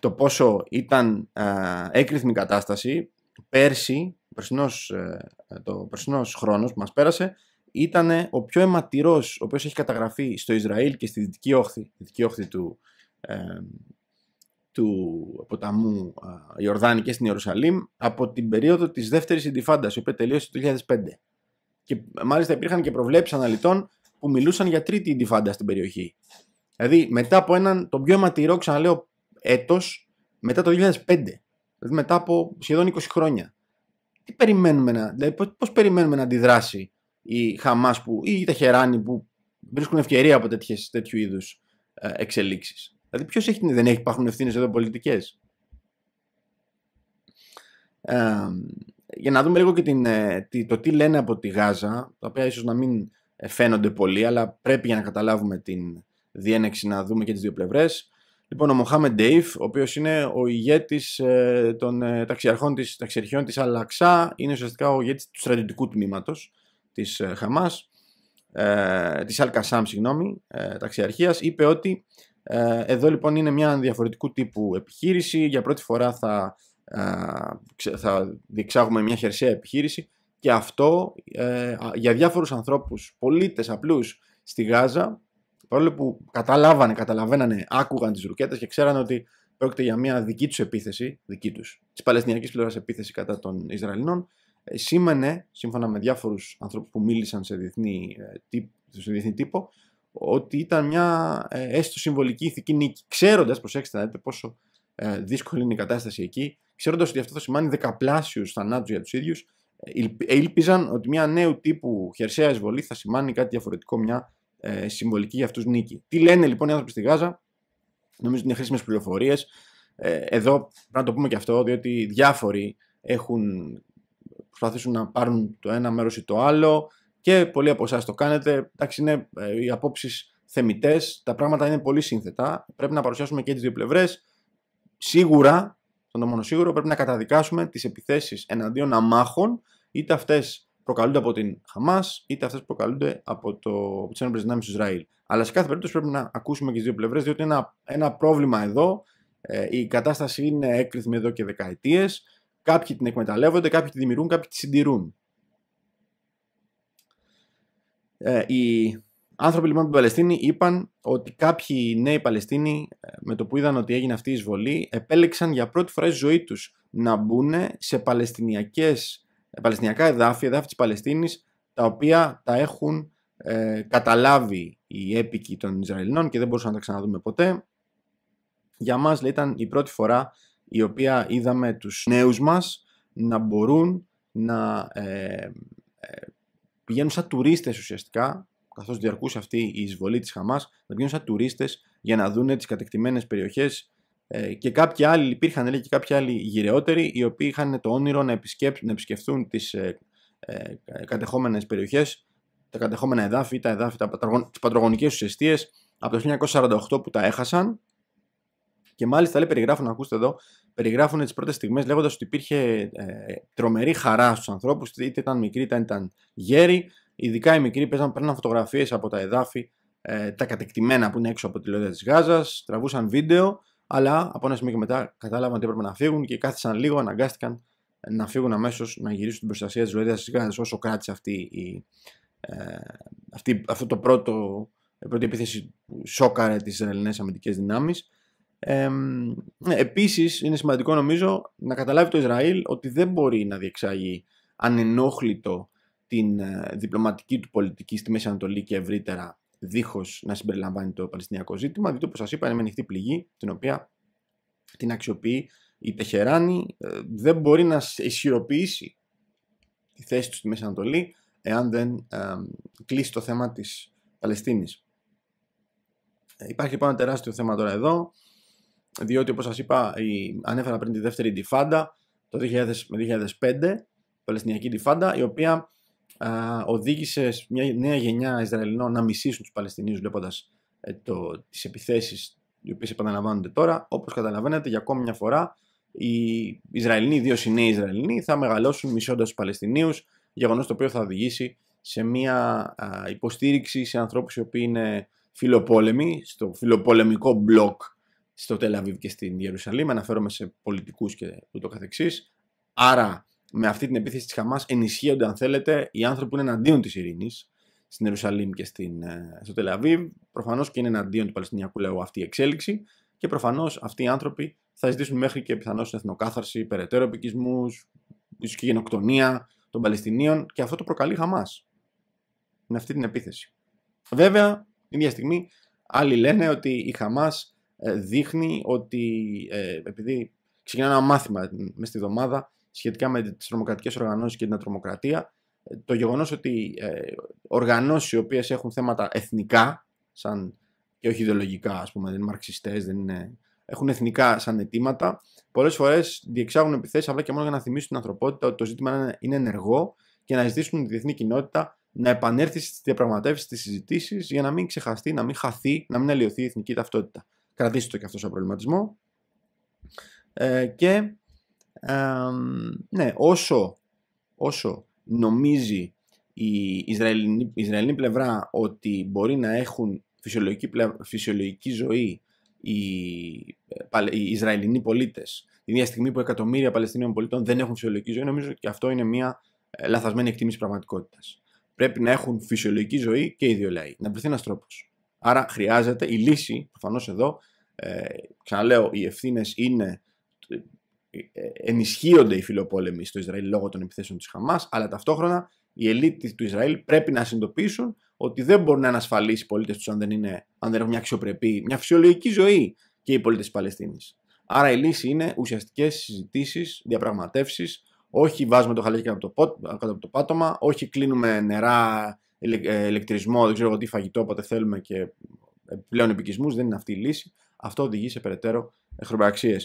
το πόσο ήταν ε, έκριθμη η κατάσταση, πέρσι, περσινός, ε, το περσινός χρόνος, που μας πέρασε, ήταν ο πιο αιματηρός ο οποίος έχει καταγραφεί στο Ισραήλ και στη Δυτική Όχθη, τη Δυτική Όχθη του, ε, του ποταμού ε, Ιορδάνη και στην Ιερουσαλήμ, από την περίοδο της δεύτερης Ιντιφάντας, η οποία τελείωσε το 2005. Και μάλιστα υπήρχαν και προβλέψεις αναλυτών που μιλούσαν για τρίτη ιντιφάντα στην περιοχή. Δηλαδή μετά από έναν, τον πιο αιματηρό ξαναλέω έτος, μετά το 2005. Δηλαδή μετά από σχεδόν 20 χρόνια. Τι περιμένουμε να, δηλαδή πώς περιμένουμε να αντιδράσει η Χαμάς που, ή η Ταχεράνη που βρίσκουν ευκαιρία από τέτοιες, τέτοιου είδους εξελίξει. εξελίξεις. Δηλαδή ποιος έχει, δεν έχει, υπάρχουν ευθύνες εδώ πολιτικές. για να δούμε λίγο και την, ε, το τι λένε από τη Γάζα, τα οποία ίσως να μην ε, φαίνονται πολύ, αλλά πρέπει για να καταλάβουμε την διένεξη να δούμε και τις δύο πλευρές. Λοιπόν, ο Μοχάμεν Ντέιφ, ο οποίος είναι ο ηγέτης ε, των ε, ταξιαρχών της, ταξιαρχιών της Αλαξά, είναι ουσιαστικά ο ηγέτης του στρατιωτικού τμήματος της Χαμάς, της Αλκασάμ, συγγνώμη, ταξιαρχίας, είπε ότι εδώ λοιπόν είναι μια διαφορετικού τύπου επιχείρηση, για πρώτη φορά θα, θα διεξάγουμε μια χερσαία επιχείρηση και αυτό ε, για διάφορους ανθρώπους, πολίτες απλούς στη Γάζα, παρόλο που καταλάβανε, καταλαβαίνανε, άκουγαν τις ρουκέτες και ξέρανε ότι πρόκειται για μια δική τους επίθεση, δική τους, της Παλαιστινιακής πλευράς επίθεση κατά των Ισραηλινών, ε, σήμαινε, σύμφωνα με διάφορους ανθρώπους που μίλησαν σε διεθνή, ε, σε διεθνή τύπο, ότι ήταν μια ε, έστω συμβολική ηθική νίκη, ξέροντας, προσέξτε να δείτε πόσο ε, δύσκολη είναι η κατάσταση εκεί, ξέροντας ότι αυτό θα σημάνει δεκαπλάσιους θανάτους για τους ίδιους. Ήλπιζαν ότι μια νέου τύπου χερσαία εισβολή θα σημάνει κάτι διαφορετικό, μια ε, συμβολική για αυτούς νίκη. Τι λένε λοιπόν οι άνθρωποι στη Γάζα, νομίζω ότι είναι χρήσιμες πληροφορίες. Ε, εδώ πρέπει να το πούμε και αυτό, διότι διάφοροι έχουν προσπαθήσουν να πάρουν το ένα μέρος ή το άλλο και πολλοί από εσάς το κάνετε. Εντάξει, είναι ε, οι απόψεις θεμητές, τα πράγματα είναι πολύ σύνθετα. Πρέπει να παρουσιάσουμε και τις δύο πλευρές. Σίγουρα το μόνο σίγουρο, πρέπει να καταδικάσουμε τις επιθέσεις εναντίον αμάχων, είτε αυτές προκαλούνται από την Χαμάς, είτε αυτές προκαλούνται από, το, τι του Ισραήλ. Αλλά σε κάθε περίπτωση πρέπει να ακούσουμε και τις δύο πλευρές, διότι είναι ένα, ένα πρόβλημα εδώ. Ε, η κατάσταση είναι έκρηθμη εδώ και δεκαετίες. Κάποιοι την εκμεταλλεύονται, κάποιοι τη δημιουργούν, κάποιοι τη συντηρούν. Ε, η Άνθρωποι λοιπόν από την Παλαιστίνη είπαν ότι κάποιοι νέοι Παλαιστίνοι, ε, με το που είδαν ότι έγινε αυτή η εισβολή, επέλεξαν για πρώτη φορά στη ζωή τους να μπουν σε παλαιστινιακές, ε, παλαιστινιακά εδάφη, εδάφη της Παλαιστίνης τα οποία τα έχουν ε, καταλάβει οι έπικοι των Ισραηλινών και δεν μπορούσαν να τα ξαναδούμε ποτέ. Για μας λέει, ήταν η πρώτη φορά η οποία είδαμε τους νέους μας να μπορούν να ε, ε, πηγαίνουν σαν τουρίστες ουσιαστικά καθώς διαρκούσε αυτή η εισβολή της Χαμάς, να πηγαίνουν σαν τουρίστες για να δουν τις κατεκτημένες περιοχές. Ε, και κάποιοι άλλοι, υπήρχαν λέει, και κάποιοι άλλοι γυρεότεροι, οι οποίοι είχαν το όνειρο να, να επισκεφθούν τις ε, ε, κατεχόμενες περιοχές, τα κατεχόμενα εδάφη, τα εδάφη, τις πατρογονικές του αιστείε από το 1948 που τα έχασαν. Και μάλιστα λέει, περιγράφουν, ακούστε εδώ, περιγράφουν τις πρώτες στιγμές λέγοντας ότι υπήρχε ε, τρομερή χαρά στους ανθρώπους, είτε ήταν μικροί είτε ήταν γέροι, Ειδικά οι μικροί παίζαν, παίρναν φωτογραφίες από τα εδάφη, ε, τα κατεκτημένα που είναι έξω από τη λωρίδα της Γάζας, τραβούσαν βίντεο, αλλά από ένα σημείο και μετά κατάλαβαν ότι έπρεπε να φύγουν και κάθισαν λίγο, αναγκάστηκαν ε, να φύγουν αμέσως να γυρίσουν την προστασία της λωρίδα της Γάζας όσο κράτησε αυτή η, ε, αυτή, αυτό το πρώτο, η πρώτη επίθεση που σόκαρε τις ελληνές αμυντικές δυνάμεις. Ε, επίσης είναι σημαντικό νομίζω να καταλάβει το Ισραήλ ότι δεν μπορεί να διεξάγει ανενόχλητο την ε, διπλωματική του πολιτική στη Μέση Ανατολή και ευρύτερα, δίχως να συμπεριλαμβάνει το Παλαιστινιακό ζήτημα, διότι όπως σας είπα είναι μια ανοιχτή πληγή, την οποία την αξιοποιεί η Τεχεράνη, ε, δεν μπορεί να ισχυροποιήσει τη θέση του στη Μέση Ανατολή, εάν δεν ε, κλείσει το θέμα της Παλαιστίνης. Υπάρχει λοιπόν ένα τεράστιο θέμα τώρα εδώ, διότι όπως σας είπα, η, ανέφερα πριν τη δεύτερη ντιφάντα, το 2000 με 2005, Παλαιστινιακή ντιφάντα, η οποία α, οδήγησες μια νέα γενιά Ισραηλινών να μισήσουν τους Παλαιστινίους βλέποντας ε, το, τις επιθέσεις οι οποίες επαναλαμβάνονται τώρα. όπως καταλαβαίνετε για ακόμη μια φορά οι Ισραηλινοί, ιδίως οι νέοι Ισραηλινοί θα μεγαλώσουν μισώντας τους Παλαιστινίους, γεγονός το οποίο θα οδηγήσει σε μια υποστήριξη σε ανθρώπους οι οποίοι είναι φιλοπόλεμοι, στο φιλοπολεμικό μπλοκ στο Τελαβίβ και στην Ιερουσαλήμ, αναφέρομαι σε πολιτικούς και ούτω καθεξής. Άρα με αυτή την επίθεση της Χαμάς ενισχύονται, αν θέλετε, οι άνθρωποι που είναι εναντίον της ειρήνης στην Ιερουσαλήμ και στην, ε, στο Τελεαβίβ. Προφανώς και είναι εναντίον του Παλαιστινιακού λαού αυτή η εξέλιξη και προφανώς αυτοί οι άνθρωποι θα ζητήσουν μέχρι και πιθανώς εθνοκάθαρση, περαιτέρω επικισμούς, ίσως και γενοκτονία των Παλαιστινίων και αυτό το προκαλεί Χαμάς. Με αυτή την επίθεση. Βέβαια, την ίδια στιγμή, άλλοι λένε ότι η Χαμάς ε, δείχνει ότι ε, επειδή ξεκινά ένα μάθημα μες στη εβδομάδα σχετικά με τις τρομοκρατικές οργανώσεις και την ατρομοκρατία. Το γεγονός ότι ε, οργανώσεις οι οποίες έχουν θέματα εθνικά, σαν και όχι ιδεολογικά, ας πούμε, δεν είναι μαρξιστές, δεν Έχουν εθνικά σαν αιτήματα. Πολλές φορές διεξάγουν επιθέσεις απλά και μόνο για να θυμίσουν την ανθρωπότητα ότι το ζήτημα είναι ενεργό και να ζητήσουν τη διεθνή κοινότητα να επανέλθει στις διαπραγματεύσεις, στις συζητήσεις, για να μην ξεχαστεί, να μην χαθεί, να μην αλλοιωθεί η εθνική ταυτότητα. Κρατήστε το και αυτό σαν προβληματισμό. Ε, και ναι, όσο, όσο νομίζει η Ισραηλινή, Ισραηλινή πλευρά ότι μπορεί να έχουν φυσιολογική, φυσιολογική ζωή οι, ε, οι Ισραηλινοί πολίτες την ίδια στιγμή που εκατομμύρια Παλαιστινίων πολιτών δεν έχουν φυσιολογική ζωή, νομίζω και αυτό είναι μια ε, λαθασμένη εκτίμηση πραγματικότητας. Πρέπει να έχουν φυσιολογική ζωή και οι δύο λαοί. Να βρεθεί ένας τρόπος. Άρα χρειάζεται η λύση, προφανώς εδώ, ε, ξαναλέω, οι ευθύνες είναι ε, ε, ενισχύονται οι φιλοπόλεμοι στο Ισραήλ λόγω των επιθέσεων της Χαμάς, αλλά ταυτόχρονα η ελίτ του Ισραήλ πρέπει να συνειδητοποιήσουν ότι δεν μπορούν να είναι ασφαλεί οι πολίτες τους αν, δεν είναι, αν έχουν μια αξιοπρεπή, μια φυσιολογική ζωή και οι πολίτες της Παλαιστίνης. Άρα η λύση είναι ουσιαστικές συζητήσεις, διαπραγματεύσεις. Όχι βάζουμε το χαλάκι κάτω, από το πάτωμα, όχι κλείνουμε νερά, ε, ηλεκτρισμό, δεν ξέρω τι φαγητό, όποτε θέλουμε και πλέον επικισμούς. Δεν είναι αυτή η λύση. Αυτό οδηγεί σε περαιτέρω εχθροπραξίες.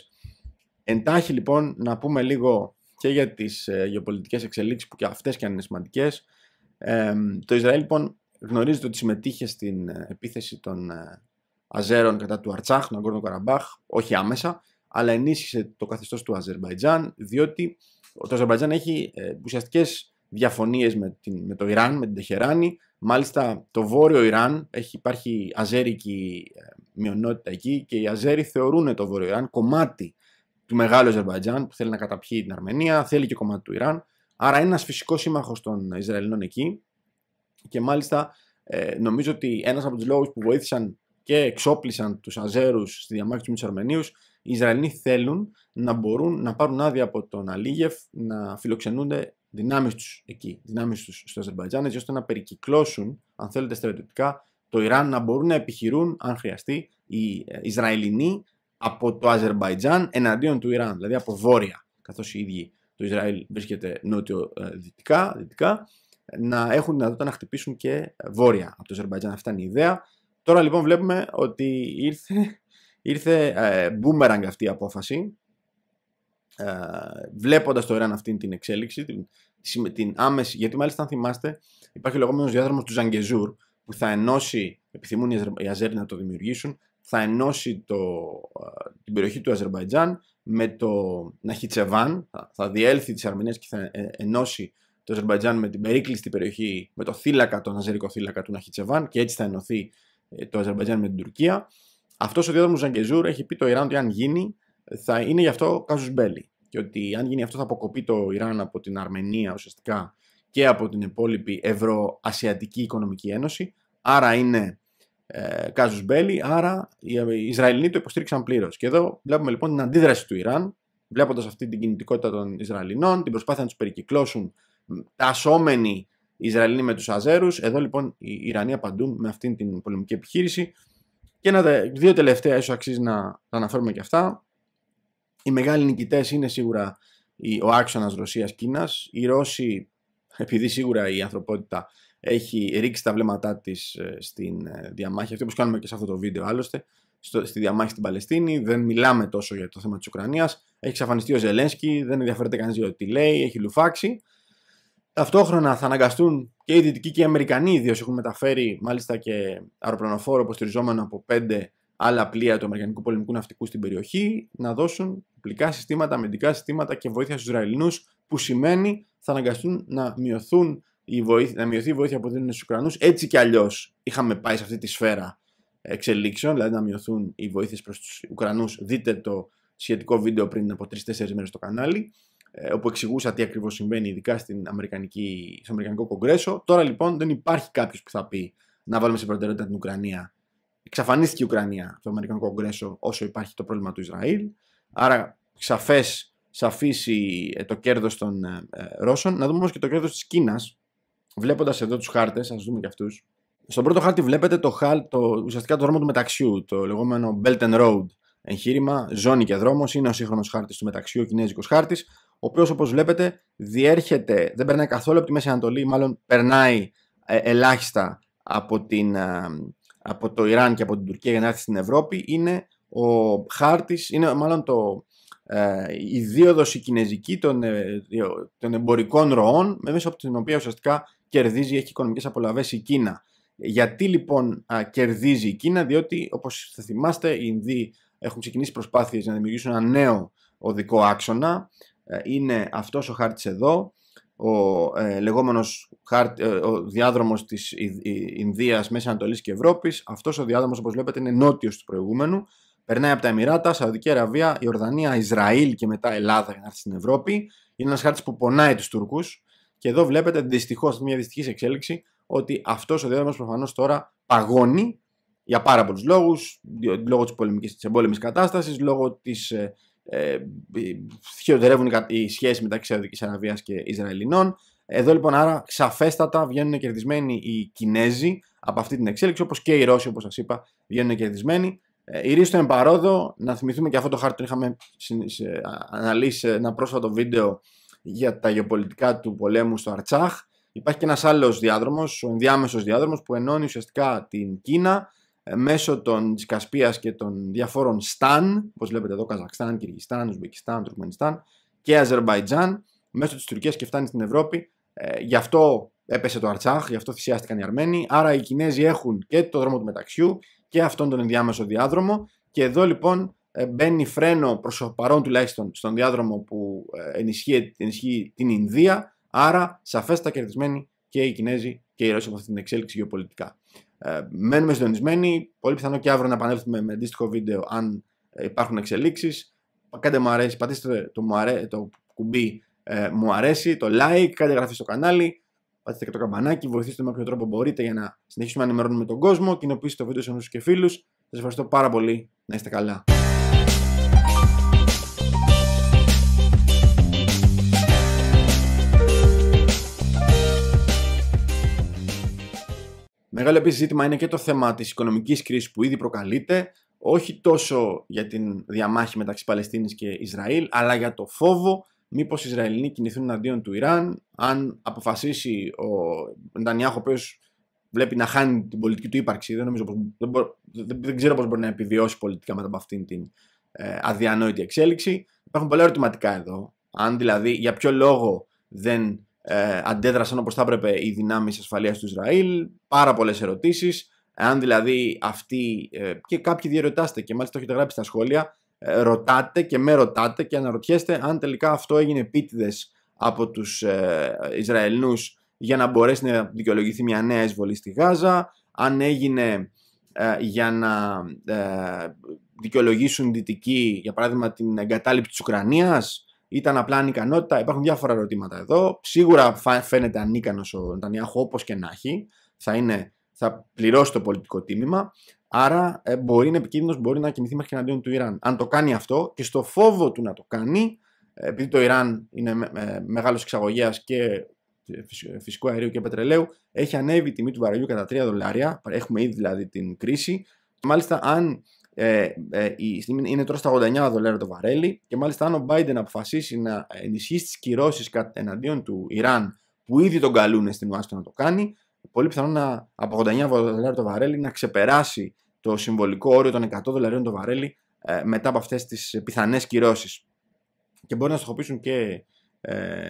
Εντάχει λοιπόν να πούμε λίγο και για τις γεωπολιτικέ γεωπολιτικές εξελίξεις που και αυτές και αν είναι σημαντικές. Ε, το Ισραήλ λοιπόν γνωρίζεται ότι συμμετείχε στην ε, επίθεση των ε, Αζέρων κατά του Αρτσάχ, του Αγκόρνο Καραμπάχ, όχι άμεσα, αλλά ενίσχυσε το καθεστώς του Αζερβαϊτζάν, διότι το Αζερβαϊτζάν έχει ε, ουσιαστικές διαφωνίες διαφωνίες με, με το Ιράν, με την Τεχεράνη. Μάλιστα το βόρειο Ιράν, έχει, υπάρχει αζέρικη μειονότητα εκεί και οι Αζέροι θεωρούν το βόρειο Ιράν κομμάτι του μεγάλου Αζερβαϊτζάν που θέλει να καταπιεί την Αρμενία, θέλει και κομμάτι του Ιράν. Άρα είναι ένας φυσικός σύμμαχος των Ισραηλινών εκεί. Και μάλιστα ε, νομίζω ότι ένας από τους λόγους που βοήθησαν και εξόπλισαν τους Αζέρους στη διαμάχη τους Αρμενίους, οι Ισραηλοί θέλουν να μπορούν να πάρουν άδεια από τον Αλίγεφ να φιλοξενούνται δυνάμεις τους εκεί, δυνάμεις τους στο Αζερβαϊτζάν, έτσι ώστε να περικυκλώσουν, αν θέλετε στρατιωτικά, το Ιράν να μπορούν να επιχειρούν, αν χρειαστεί, οι ε, Ισραηλινοί από το Αζερμπαϊτζάν εναντίον του Ιράν, δηλαδή από βόρεια, καθώς οι ίδιοι το Ισραήλ βρίσκεται νότιο-δυτικά, ε, δυτικά, να έχουν δυνατότητα να χτυπήσουν και βόρεια από το Αζερβαϊτζάν. Αυτή είναι η ιδέα. Τώρα λοιπόν βλέπουμε ότι ήρθε, ήρθε ε, boomerang αυτή η απόφαση, ε, βλέποντας το Ιράν αυτή την εξέλιξη, την, την άμεση, γιατί μάλιστα αν θυμάστε υπάρχει ο λεγόμενος διάδρομος του Ζαγκεζούρ, που θα ενώσει, επιθυμούν οι Αζέρι να το δημιουργήσουν, θα ενώσει το, την περιοχή του Αζερβαϊτζάν με το Ναχιτσεβάν, θα, διέλθει τις Αρμενίες και θα ε, ε, ενώσει το Αζερβαϊτζάν με την περίκλειστη περιοχή, με το θύλακα, τον αζερικό θύλακα του Ναχιτσεβάν και έτσι θα ενωθεί ε, το Αζερβαϊτζάν με την Τουρκία. Αυτός ο διάδρομος Ζαγκεζούρ έχει πει το Ιράν ότι αν γίνει θα είναι γι' αυτό κάζους μπέλη και ότι αν γίνει αυτό θα αποκοπεί το Ιράν από την Αρμενία ουσιαστικά και από την υπόλοιπη Ευρωασιατική Οικονομική Ένωση. Άρα είναι ε, Κάζους Μπέλη, άρα οι ε, Ισραηλοί το υποστήριξαν πλήρως. Και εδώ βλέπουμε λοιπόν την αντίδραση του Ιράν, βλέποντας αυτή την κινητικότητα των Ισραηλινών, την προσπάθεια να τους περικυκλώσουν τα οι Ισραηλοί με τους Αζέρους. Εδώ λοιπόν οι Ιρανοί απαντούν με αυτή την πολεμική επιχείρηση. Και ένα, δύο τελευταία, ίσως αξίζει να τα αναφέρουμε και αυτά. Οι μεγάλοι νικητές είναι σίγουρα ο άξονας Ρωσία-Κίνα. Οι Ρώσοι, επειδή σίγουρα η ανθρωπότητα έχει ρίξει τα βλέμματά της ε, στην ε, διαμάχη αυτή, όπως κάνουμε και σε αυτό το βίντεο άλλωστε, στη διαμάχη στην Παλαιστίνη, δεν μιλάμε τόσο για το θέμα της Ουκρανίας, έχει εξαφανιστεί ο Ζελένσκι, δεν ενδιαφέρεται κανείς για τι λέει, έχει λουφάξει. Ταυτόχρονα θα αναγκαστούν και οι Δυτικοί και οι Αμερικανοί, ιδίως έχουν μεταφέρει μάλιστα και αεροπλανοφόρο υποστηριζόμενο από πέντε άλλα πλοία του Αμερικανικού Πολεμικού Ναυτικού στην περιοχή, να δώσουν πλικά συστήματα, αμυντικά συστήματα και βοήθεια στους Ισραηλινούς, που σημαίνει θα αναγκαστούν να μειωθούν η βοήθεια, να μειωθεί η βοήθεια που δίνουν στους Ουκρανούς. Έτσι κι αλλιώς είχαμε πάει σε αυτή τη σφαίρα εξελίξεων, δηλαδή να μειωθούν οι βοήθειες προς τους Ουκρανούς. Δείτε το σχετικό βίντεο πριν από 3-4 μέρες στο κανάλι, ε, όπου εξηγούσα τι ακριβώς συμβαίνει, ειδικά στην Αμερικανική, στο Αμερικανικό Κογκρέσο. Τώρα λοιπόν δεν υπάρχει κάποιος που θα πει να βάλουμε σε προτεραιότητα την Ουκρανία. Εξαφανίστηκε η Ουκρανία από το Αμερικανικό Κογκρέσο όσο υπάρχει το πρόβλημα του Ισραήλ. Άρα σαφές, σαφής ε, το κέρδος των ε, Ρώσων. Να δούμε όμως και το κέρδος της Κίνας, βλέποντας εδώ τους χάρτες, ας δούμε και αυτούς. Στον πρώτο χάρτη βλέπετε το, χαλ, το, ουσιαστικά το δρόμο του μεταξιού, το λεγόμενο Belt and Road εγχείρημα, ζώνη και δρόμος. Είναι ο σύγχρονος χάρτης του μεταξιού, ο κινέζικος χάρτης, ο οποίος όπως βλέπετε διέρχεται, δεν περνάει καθόλου από τη Μέση Ανατολή, μάλλον περνάει ε, ελάχιστα από, την, ε, από το Ιράν και από την Τουρκία για να έρθει στην Ευρώπη. Είναι ο χάρτης, είναι μάλλον το, ε, η δίωδος η κινέζικη των, ε, των εμπορικών ροών μέσα από την οποία ουσιαστικά κερδίζει, έχει οικονομικές απολαβές η Κίνα. Γιατί λοιπόν κερδίζει η Κίνα, διότι όπως θα θυμάστε οι Ινδοί έχουν ξεκινήσει προσπάθειες να δημιουργήσουν ένα νέο οδικό άξονα. Ε, είναι αυτός ο χάρτης εδώ, ο ε, λεγόμενος τη ε, ο διάδρομος της Ινδίας, Μέσης Ανατολής και Ευρώπης. Αυτός ο διάδρομος όπως βλέπετε είναι νότιος του προηγούμενου Περνάει από τα Εμμυράτα, Σαουδική Αραβία, Ιορδανία, Ισραήλ και μετά Ελλάδα για να έρθει στην Ευρώπη. Είναι ένας χάρτης που πονάει τους Τούρκους. Και εδώ βλέπετε δυστυχώς μια δυστυχής εξέλιξη ότι αυτός ο διάδρομος προφανώς τώρα παγώνει για πάρα πολλούς λόγους. Λόγω της εμπόλεμης κατάστασης, λόγω της. Ε, ε, ε οι σχέσεις μεταξύ Σαουδικής Αραβίας και Ισραηλινών. Εδώ λοιπόν, άρα σαφέστατα βγαίνουν κερδισμένοι οι Κινέζοι από αυτή την εξέλιξη, όπως και οι Ρώσοι, όπως σας είπα, βγαίνουν κερδισμένοι. Ε, Ηρή είναι παρόδο. να θυμηθούμε και αυτό το χάρτη είχαμε αναλύσει σε ένα πρόσφατο βίντεο για τα γεωπολιτικά του πολέμου στο Αρτσάχ. Υπάρχει και ένας άλλος διάδρομος, ο ενδιάμεσος διάδρομος που ενώνει ουσιαστικά την Κίνα ε, μέσω των, της Κασπίας και των διαφόρων Σταν, όπως βλέπετε εδώ Καζακστάν, Κυργιστάν, Ουσμπεκιστάν, Τουρκμενιστάν και Αζερβαϊτζάν μέσω της Τουρκίας και φτάνει στην Ευρώπη. Ε, γι' αυτό έπεσε το Αρτσάχ, γι' αυτό θυσιάστηκαν οι Αρμένοι. Άρα οι Κινέζοι έχουν και το δρόμο του μεταξιού και αυτόν τον ενδιάμεσο διάδρομο. Και εδώ λοιπόν ε, μπαίνει φρένο προς παρόν τουλάχιστον στον διάδρομο που ε, ενισχύει, ενισχύει την Ινδία. Άρα σαφέστα κερδισμένοι και οι Κινέζοι και οι Ρώσοι από αυτή την εξέλιξη γεωπολιτικά. Ε, μένουμε συντονισμένοι. Πολύ πιθανό και αύριο να επανέλθουμε με αντίστοιχο βίντεο αν ε, υπάρχουν εξελίξεις. Κάντε μου αρέσει, πατήστε το, το κουμπί μου αρέσει, το like, κάντε εγγραφή στο κανάλι πατήστε και το καμπανάκι, βοηθήστε με όποιο τρόπο μπορείτε για να συνεχίσουμε να ενημερώνουμε τον κόσμο. Κοινοποιήστε το βίντεο σε και φίλους Σας ευχαριστώ πάρα πολύ. Να είστε καλά. Μεγάλο επίσης ζήτημα είναι και το θέμα της οικονομικής κρίσης που ήδη προκαλείται, όχι τόσο για την διαμάχη μεταξύ Παλαιστίνης και Ισραήλ, αλλά για το φόβο μήπως οι Ισραηλοί κινηθούν εναντίον του Ιράν, αν αποφασίσει ο Ντανιάχο, ο οποίος βλέπει να χάνει την πολιτική του ύπαρξη, δεν, νομίζω πως, δεν, δεν, ξέρω πώ μπορεί να επιβιώσει πολιτικά μετά από αυτήν την ε, αδιανόητη εξέλιξη. Υπάρχουν πολλά ερωτηματικά εδώ. Αν δηλαδή για ποιο λόγο δεν ε, αντέδρασαν όπως θα έπρεπε οι δυνάμεις ασφαλείας του Ισραήλ, πάρα πολλές ερωτήσεις. Αν δηλαδή αυτοί, ε, και κάποιοι διαρωτάστε και μάλιστα το έχετε γράψει στα σχόλια, ε, ρωτάτε και με ρωτάτε και αναρωτιέστε αν τελικά αυτό έγινε επίτηδες από τους ε, Ισραηλινούς για να μπορέσει να δικαιολογηθεί μια νέα εισβολή στη Γάζα, αν έγινε ε, για να ε, δικαιολογήσουν δυτικοί, για παράδειγμα, την εγκατάλειψη της Ουκρανίας, ήταν απλά ανικανότητα. Υπάρχουν διάφορα ερωτήματα εδώ. Σίγουρα φαίνεται ανίκανος ο Ντανιάχου, όπως και να έχει. Θα, είναι, θα πληρώσει το πολιτικό τίμημα. Άρα ε, μπορεί να είναι επικίνδυνος, μπορεί να κινηθεί μέχρι και εναντίον του Ιράν. Αν το κάνει αυτό και στο φόβο του να το κάνει, ε, επειδή το Ιράν είναι με, με, μεγάλος εξαγωγέας και ε, ε, φυσικού αερίου και πετρελαίου, έχει ανέβει η τιμή του βαρελιού κατά 3 δολάρια. Έχουμε ήδη δηλαδή την κρίση. μάλιστα, αν ε, ε, είναι τώρα στα 89 δολάρια το βαρέλι, και μάλιστα, αν ο Biden αποφασίσει να ενισχύσει τις κυρώσεις εναντίον του Ιράν, που ήδη τον καλούν στην Ουάσιγκτον να το κάνει, πολύ πιθανό να από 89 δολάρια το βαρέλι να ξεπεράσει το συμβολικό όριο των 100 δολαρίων το βαρέλι ε, μετά από αυτές τις ε, πιθανές κυρώσεις. Και μπορεί να στοχοποιήσουν και, ε,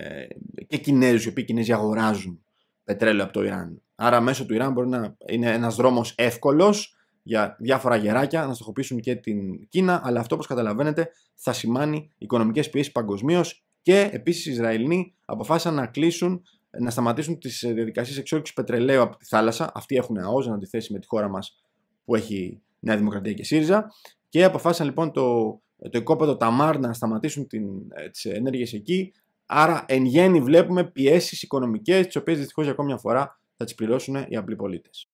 και Κινέζους, οι οποίοι Κινέζοι αγοράζουν πετρέλαιο από το Ιράν. Άρα μέσω του Ιράν μπορεί να είναι ένας δρόμος εύκολος για διάφορα γεράκια να στοχοποιήσουν και την Κίνα, αλλά αυτό όπως καταλαβαίνετε θα σημάνει οικονομικές πιέσεις παγκοσμίως και επίσης οι Ισραηλοί αποφάσισαν να κλείσουν να σταματήσουν τις διαδικασίες εξόρυξης πετρελαίου από τη θάλασσα. Αυτοί έχουν τη αντιθέσει με τη χώρα μας που έχει Νέα Δημοκρατία και ΣΥΡΙΖΑ και αποφάσισαν λοιπόν το, το οικόπεδο Ταμάρ να σταματήσουν την, ε, τις ενέργειες εκεί άρα εν γέννη βλέπουμε πιέσεις οικονομικές τις οποίες δυστυχώς για ακόμη μια φορά θα τις πληρώσουν οι απλοί πολίτες.